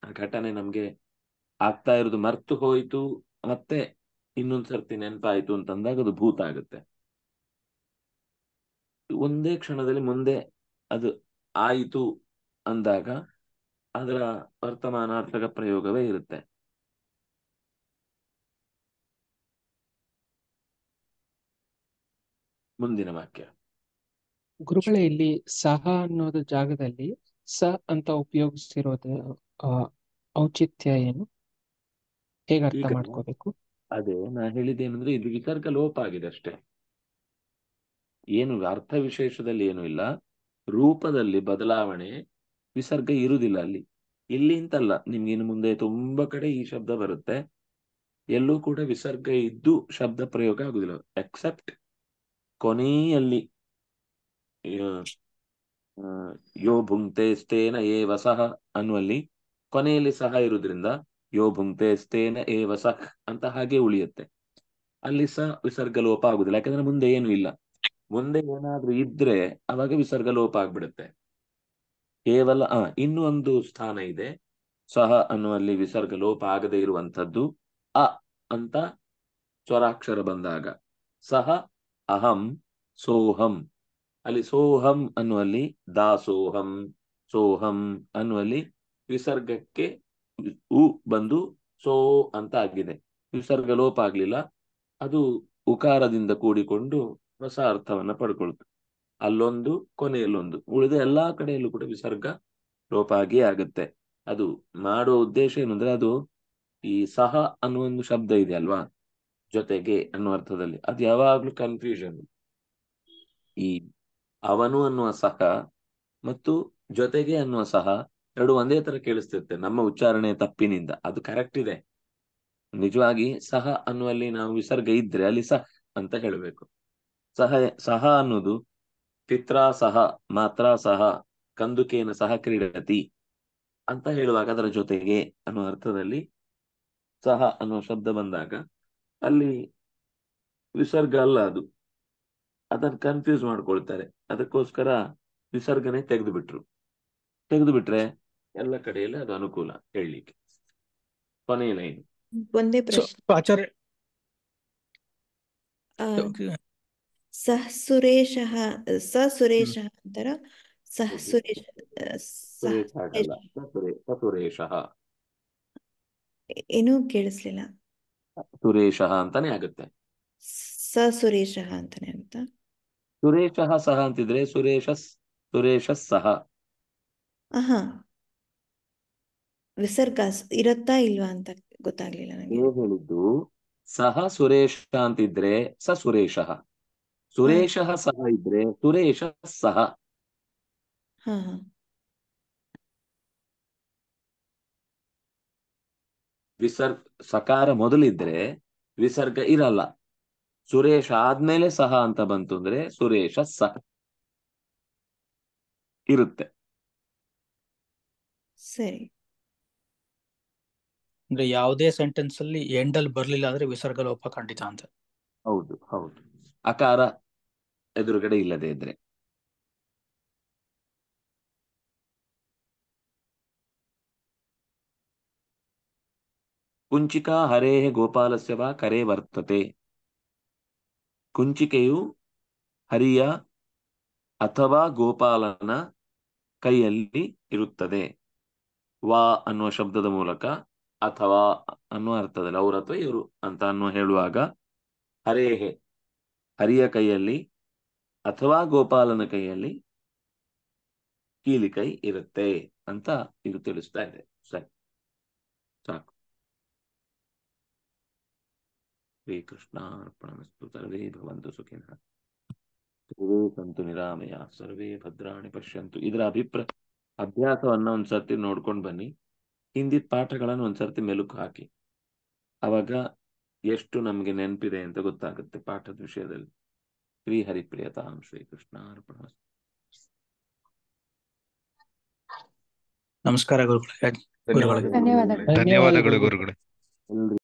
Speaker 2: ಆ ಘಟನೆ ನಮ್ಗೆ ಆಗ್ತಾ ಇರೋದು ಮರ್ತು ಹೋಯಿತು ಮತ್ತೆ ಇನ್ನೊಂದ್ ಸರ್ತಿ ನೆನಪಾಯಿತು ಅಂತಂದಾಗ ಅದು ಭೂತ ಆಗುತ್ತೆ ಒಂದೇ ಕ್ಷಣದಲ್ಲಿ ಮುಂದೆ ಅದು ಆಯಿತು ಅಂದಾಗ ಅದರ ವರ್ತಮಾನಾರ್ಥಕ ಪ್ರಯೋಗವೇ ಇರುತ್ತೆ ಮುಂದಿನ
Speaker 1: ವಾಕ್ಯ ಗುರುಗಳೇ ಇಲ್ಲಿ ಸಹ ಅನ್ನೋದು ಜಾಗದಲ್ಲಿ ಸ ಅಂತ ಉಪಯೋಗಿಸ್ತಿರೋದು ಔಚಿತ್ಯ ಏನು ಹೇಗೆ ಅರ್ಥ ಮಾಡ್ಕೋಬೇಕು
Speaker 2: ಅದೇ ನಾ ಹೇಳಿದ್ದೇನೆಂದ್ರೆ ಇದು ವಿತರ್ಕ ಲೋಪ ಆಗಿದೆ ಅಷ್ಟೇ ಏನು ಅರ್ಥ ವಿಶೇಷದಲ್ಲಿ ಏನು ಇಲ್ಲ ರೂಪದಲ್ಲಿ ಬದಲಾವಣೆ ವಿಸರ್ಗ ಇರುವುದಿಲ್ಲ ಅಲ್ಲಿ ಇಲ್ಲಿ ಅಂತಲ್ಲ ನಿಮ್ಗೆ ಇನ್ನು ಮುಂದೆ ತುಂಬಾ ಕಡೆ ಈ ಶಬ್ದ ಬರುತ್ತೆ ಎಲ್ಲೂ ಕೂಡ ವಿಸರ್ಗ ಇದ್ದು ಶಬ್ದ ಪ್ರಯೋಗ ಆಗುದಿಲ್ಲ ಎಕ್ಸೆಪ್ಟ್ ಕೊನೆಯಲ್ಲಿ ಯೋ ಭುಂಕ್ತೇಸ್ತೇನ ಏವ ವಸಹ ಅನ್ನುವಲ್ಲಿ ಕೊನೆಯಲ್ಲಿ ಸಹ ಇರುದ್ರಿಂದ ಯೋ ಭುಂಕ್ತೇಸ್ತೇನ ಏವ ಸಹ ಅಂತ ಹಾಗೆ ಉಳಿಯುತ್ತೆ ಅಲ್ಲಿ ಸಹ ವಿಸರ್ಗ ಲೋಪ ಆಗುದಿಲ್ಲ ಯಾಕಂದ್ರೆ ಮುಂದೆ ಏನು ಇಲ್ಲ ಮುಂದೆ ಏನಾದ್ರೂ ಇದ್ರೆ ಅವಾಗ ವಿಸರ್ಗ ಲೋಪ ಆಗ್ಬಿಡುತ್ತೆ ಕೇವಲ ಆ ಇನ್ನೂ ಒಂದು ಸ್ಥಾನ ಇದೆ ಸಹ ಅನ್ನುವಲ್ಲಿ ವಿಸರ್ಗ ಲೋಪ ಆಗದೆ ಇರುವಂತದ್ದು ಅ ಅಂತ ಸ್ವರಾಕ್ಷರ ಬಂದಾಗ ಸಹ ಅಹಂ ಸೋಹಂ ಅಲ್ಲಿ ಸೋಹಂ ಅನ್ನುವಲ್ಲಿ ದಾಸೋಹಂ ಸೋಹಂ ಅನ್ನುವಲ್ಲಿ ವಿಸರ್ಗಕ್ಕೆ ಉ ಬಂದು ಸೋ ಅಂತ ಆಗಿದೆ ವಿಸರ್ಗ ಲೋಪ ಆಗ್ಲಿಲ್ಲ ಅದು ಉಕಾರದಿಂದ ಕೂಡಿಕೊಂಡು ಹೊಸ ಅರ್ಥವನ್ನ ಪಡ್ಕೊಳ್ತು ಅಲ್ಲೊಂದು ಕೊನೆಯಲ್ಲೊಂದು ಉಳಿದ ಎಲ್ಲಾ ಕಡೆಯಲ್ಲೂ ಕೂಡ ವಿಸರ್ಗ ಲೋಪ ಆಗಿಯೇ ಆಗುತ್ತೆ ಅದು ಮಾಡುವ ಉದ್ದೇಶ ಏನು ಅಂದ್ರೆ ಅದು ಈ ಸಹ ಅನ್ನೋ ಒಂದು ಶಬ್ದ ಇದೆ ಅಲ್ವಾ ಜೊತೆಗೆ ಅನ್ನೋ ಅರ್ಥದಲ್ಲಿ ಅದು ಯಾವಾಗ್ಲೂ ಕನ್ಫ್ಯೂಷನ್ ಈ ಅವನು ಅನ್ನುವ ಸಹ ಮತ್ತು ಜೊತೆಗೆ ಅನ್ನುವ ಸಹ ಎರಡು ಒಂದೇ ತರ ಕೇಳಿಸ್ತಿರುತ್ತೆ ನಮ್ಮ ಉಚ್ಚಾರಣೆ ತಪ್ಪಿನಿಂದ ಅದು ಕರೆಕ್ಟ್ ಇದೆ ನಿಜವಾಗಿ ಸಹ ಅನ್ನುವಲ್ಲಿ ನಾವು ವಿಸರ್ಗ ಇದ್ರೆ ಅಲ್ಲಿ ಸಹ ಅಂತ ಹೇಳಬೇಕು ಸಹ ಸಹ ಅನ್ನೋದು ಪಿತ್ರ ಸಹ ಮಾತ್ರ ಸಹ ಕಂದುಕೇನ ಸಹ ಕ್ರೀಡತಿ ಅಂತ ಹೇಳುವಾಗ ಅದರ ಜೊತೆಗೆ ಅನ್ನೋ ಅರ್ಥದಲ್ಲಿ ಸಹ ಅನ್ನುವ ಶಬ್ದ ಬಂದಾಗ ಅಲ್ಲಿ ವಿಸರ್ಗ ಅಲ್ಲ ಅದು ಅದನ್ನ ಕನ್ಫ್ಯೂಸ್ ಮಾಡ್ಕೊಳ್ತಾರೆ ಅದಕ್ಕೋಸ್ಕರ ವಿಸರ್ಗನೆ ತೆಗೆದು ಬಿಟ್ರು ತೆಗೆದು ಬಿಟ್ರೆ ಎಲ್ಲ ಕಡೆಯಲ್ಲಿ ಅದು ಅನುಕೂಲ ಹೇಳಲಿಕ್ಕೆ ಕೊನೆಯ ಲೈನ್
Speaker 4: ಒಂದೇ
Speaker 1: ಪ್ರಶ್ನೆ
Speaker 4: ಸಹ ಸುರೇಶ ಸ ಸುರೇಶ ಅಂತಾರ ಸಹ ಸುರೇಶ ಏನು ಕೇಳಿಸ್ಲಿಲ್ಲ
Speaker 2: ಸುರೇಶ ಅಂತಾನೆ ಆಗುತ್ತೆ
Speaker 4: ಸ ಸುರೇಶ ಅಂತಾನೆ ಅಂತ
Speaker 2: ಸುರೇಶ ಸಹ ಅಂತಿದ್ರೆ ಸುರೇಶ ಸುರೇಶ ಸಹ
Speaker 4: ಅಹ ವಿಸರ್ಗ ಇರತ್ತಾ ಇಲ್ವಾ ಅಂತ ಗೊತ್ತಾಗ್ಲಿಲ್ಲ
Speaker 2: ನನಗೆ ಹೇಳಿದ್ದು ಸಹ ಸುರೇಶ ಅಂತಿದ್ರೆ ಸ ಸುರೇಶ ಸುರೇಶ ಸಹ ಇದ್ರೆ ಸುರೇಶ ಸಹ ವಿಸರ್ಗ ಸಕಾರ ಮೊದಲಿದ್ರೆ ವಿಸರ್ಗ ಇರಲ್ಲ ಸುರೇಶ ಆದ್ಮೇಲೆ ಸಹ ಅಂತ ಬಂತು ಅಂದ್ರೆ ಸುರೇಶ
Speaker 1: ಸಹ ಇರುತ್ತೆ ಸರಿ ಅಂದ್ರೆ ಯಾವುದೇ ಸೆಂಟೆನ್ಸ್ ಅಲ್ಲಿ ಎಂಡಲ್ ಬರ್ಲಿಲ್ಲ ಅಂದ್ರೆ ವಿಸರ್ಗ ಲೋಪ ಖಂಡಿತ ಅಂತ
Speaker 2: ಹೌದು ಹೌದು ಅಕಾರ ಎದುರುಗಡೆ ಇಲ್ಲದೆ ಇದ್ರೆ ಕುಂಚಿಕಾ ಹರೇ ಗೋಪಾಲಸ್ಯ ಕರೆ ವರ್ತತೆ ಕುಂಚಿಕೆಯು ಹರಿಯ ಅಥವಾ ಗೋಪಾಲನ ಕೈಯಲ್ಲಿ ಇರುತ್ತದೆ ವಾ ಅನ್ನುವ ಶಬ್ದದ ಮೂಲಕ ಅಥವಾ ಅನ್ನುವ ಅರ್ಥದಲ್ಲಿ ಅವರು ಅಥವಾ ಇವರು ಅಂತ ಅನ್ನುವ ಹೇಳುವಾಗ ಹರೇಹೆ ಹರಿಯ ಕೈಯಲ್ಲಿ ಅಥವಾ ಗೋಪಾಲನ ಕೈಯಲ್ಲಿ ಕೀಲಿ ಕೈ ಇರುತ್ತೆ ಅಂತ ಇದು ತಿಳಿಸ್ತಾ ಇದೆ ಸರಿ ಸಾಕು श्रीकृष्णार्पणमस्तु सर्वे ಭವಂತು सुखिनः ಸರ್ವೇ ಸಂತು ನಿರಾಮಯ ಸರ್ವೇ ಭದ್ರಾಣಿ ಪಶ್ಯಂತು ಇದರ ಅಭಿಪ್ರಾಯ ಅಭ್ಯಾಸವನ್ನ ಒಂದ್ಸರ್ತಿ ನೋಡ್ಕೊಂಡು ಬನ್ನಿ ಹಿಂದಿದ ಪಾಠಗಳನ್ನು ಒಂದ್ಸರ್ತಿ ಮೆಲುಕು ಹಾಕಿ ಅವಾಗ ಎಷ್ಟು ನಮಗೆ ನೆನಪಿದೆ ಅಂತ ಗೊತ್ತಾಗುತ್ತೆ ಪಾಠದ ವಿಷಯದಲ್ಲಿ ಶ್ರೀ ಹರಿಪ್ರಿಯತಾಂ ಶ್ರೀಕೃಷ್ಣ ಅರ್ಪಣ
Speaker 1: ನಮಸ್ಕಾರ ಗುರುಗಳೇ ಧನ್ಯವಾದಗಳು ಗುರುಗಳೇ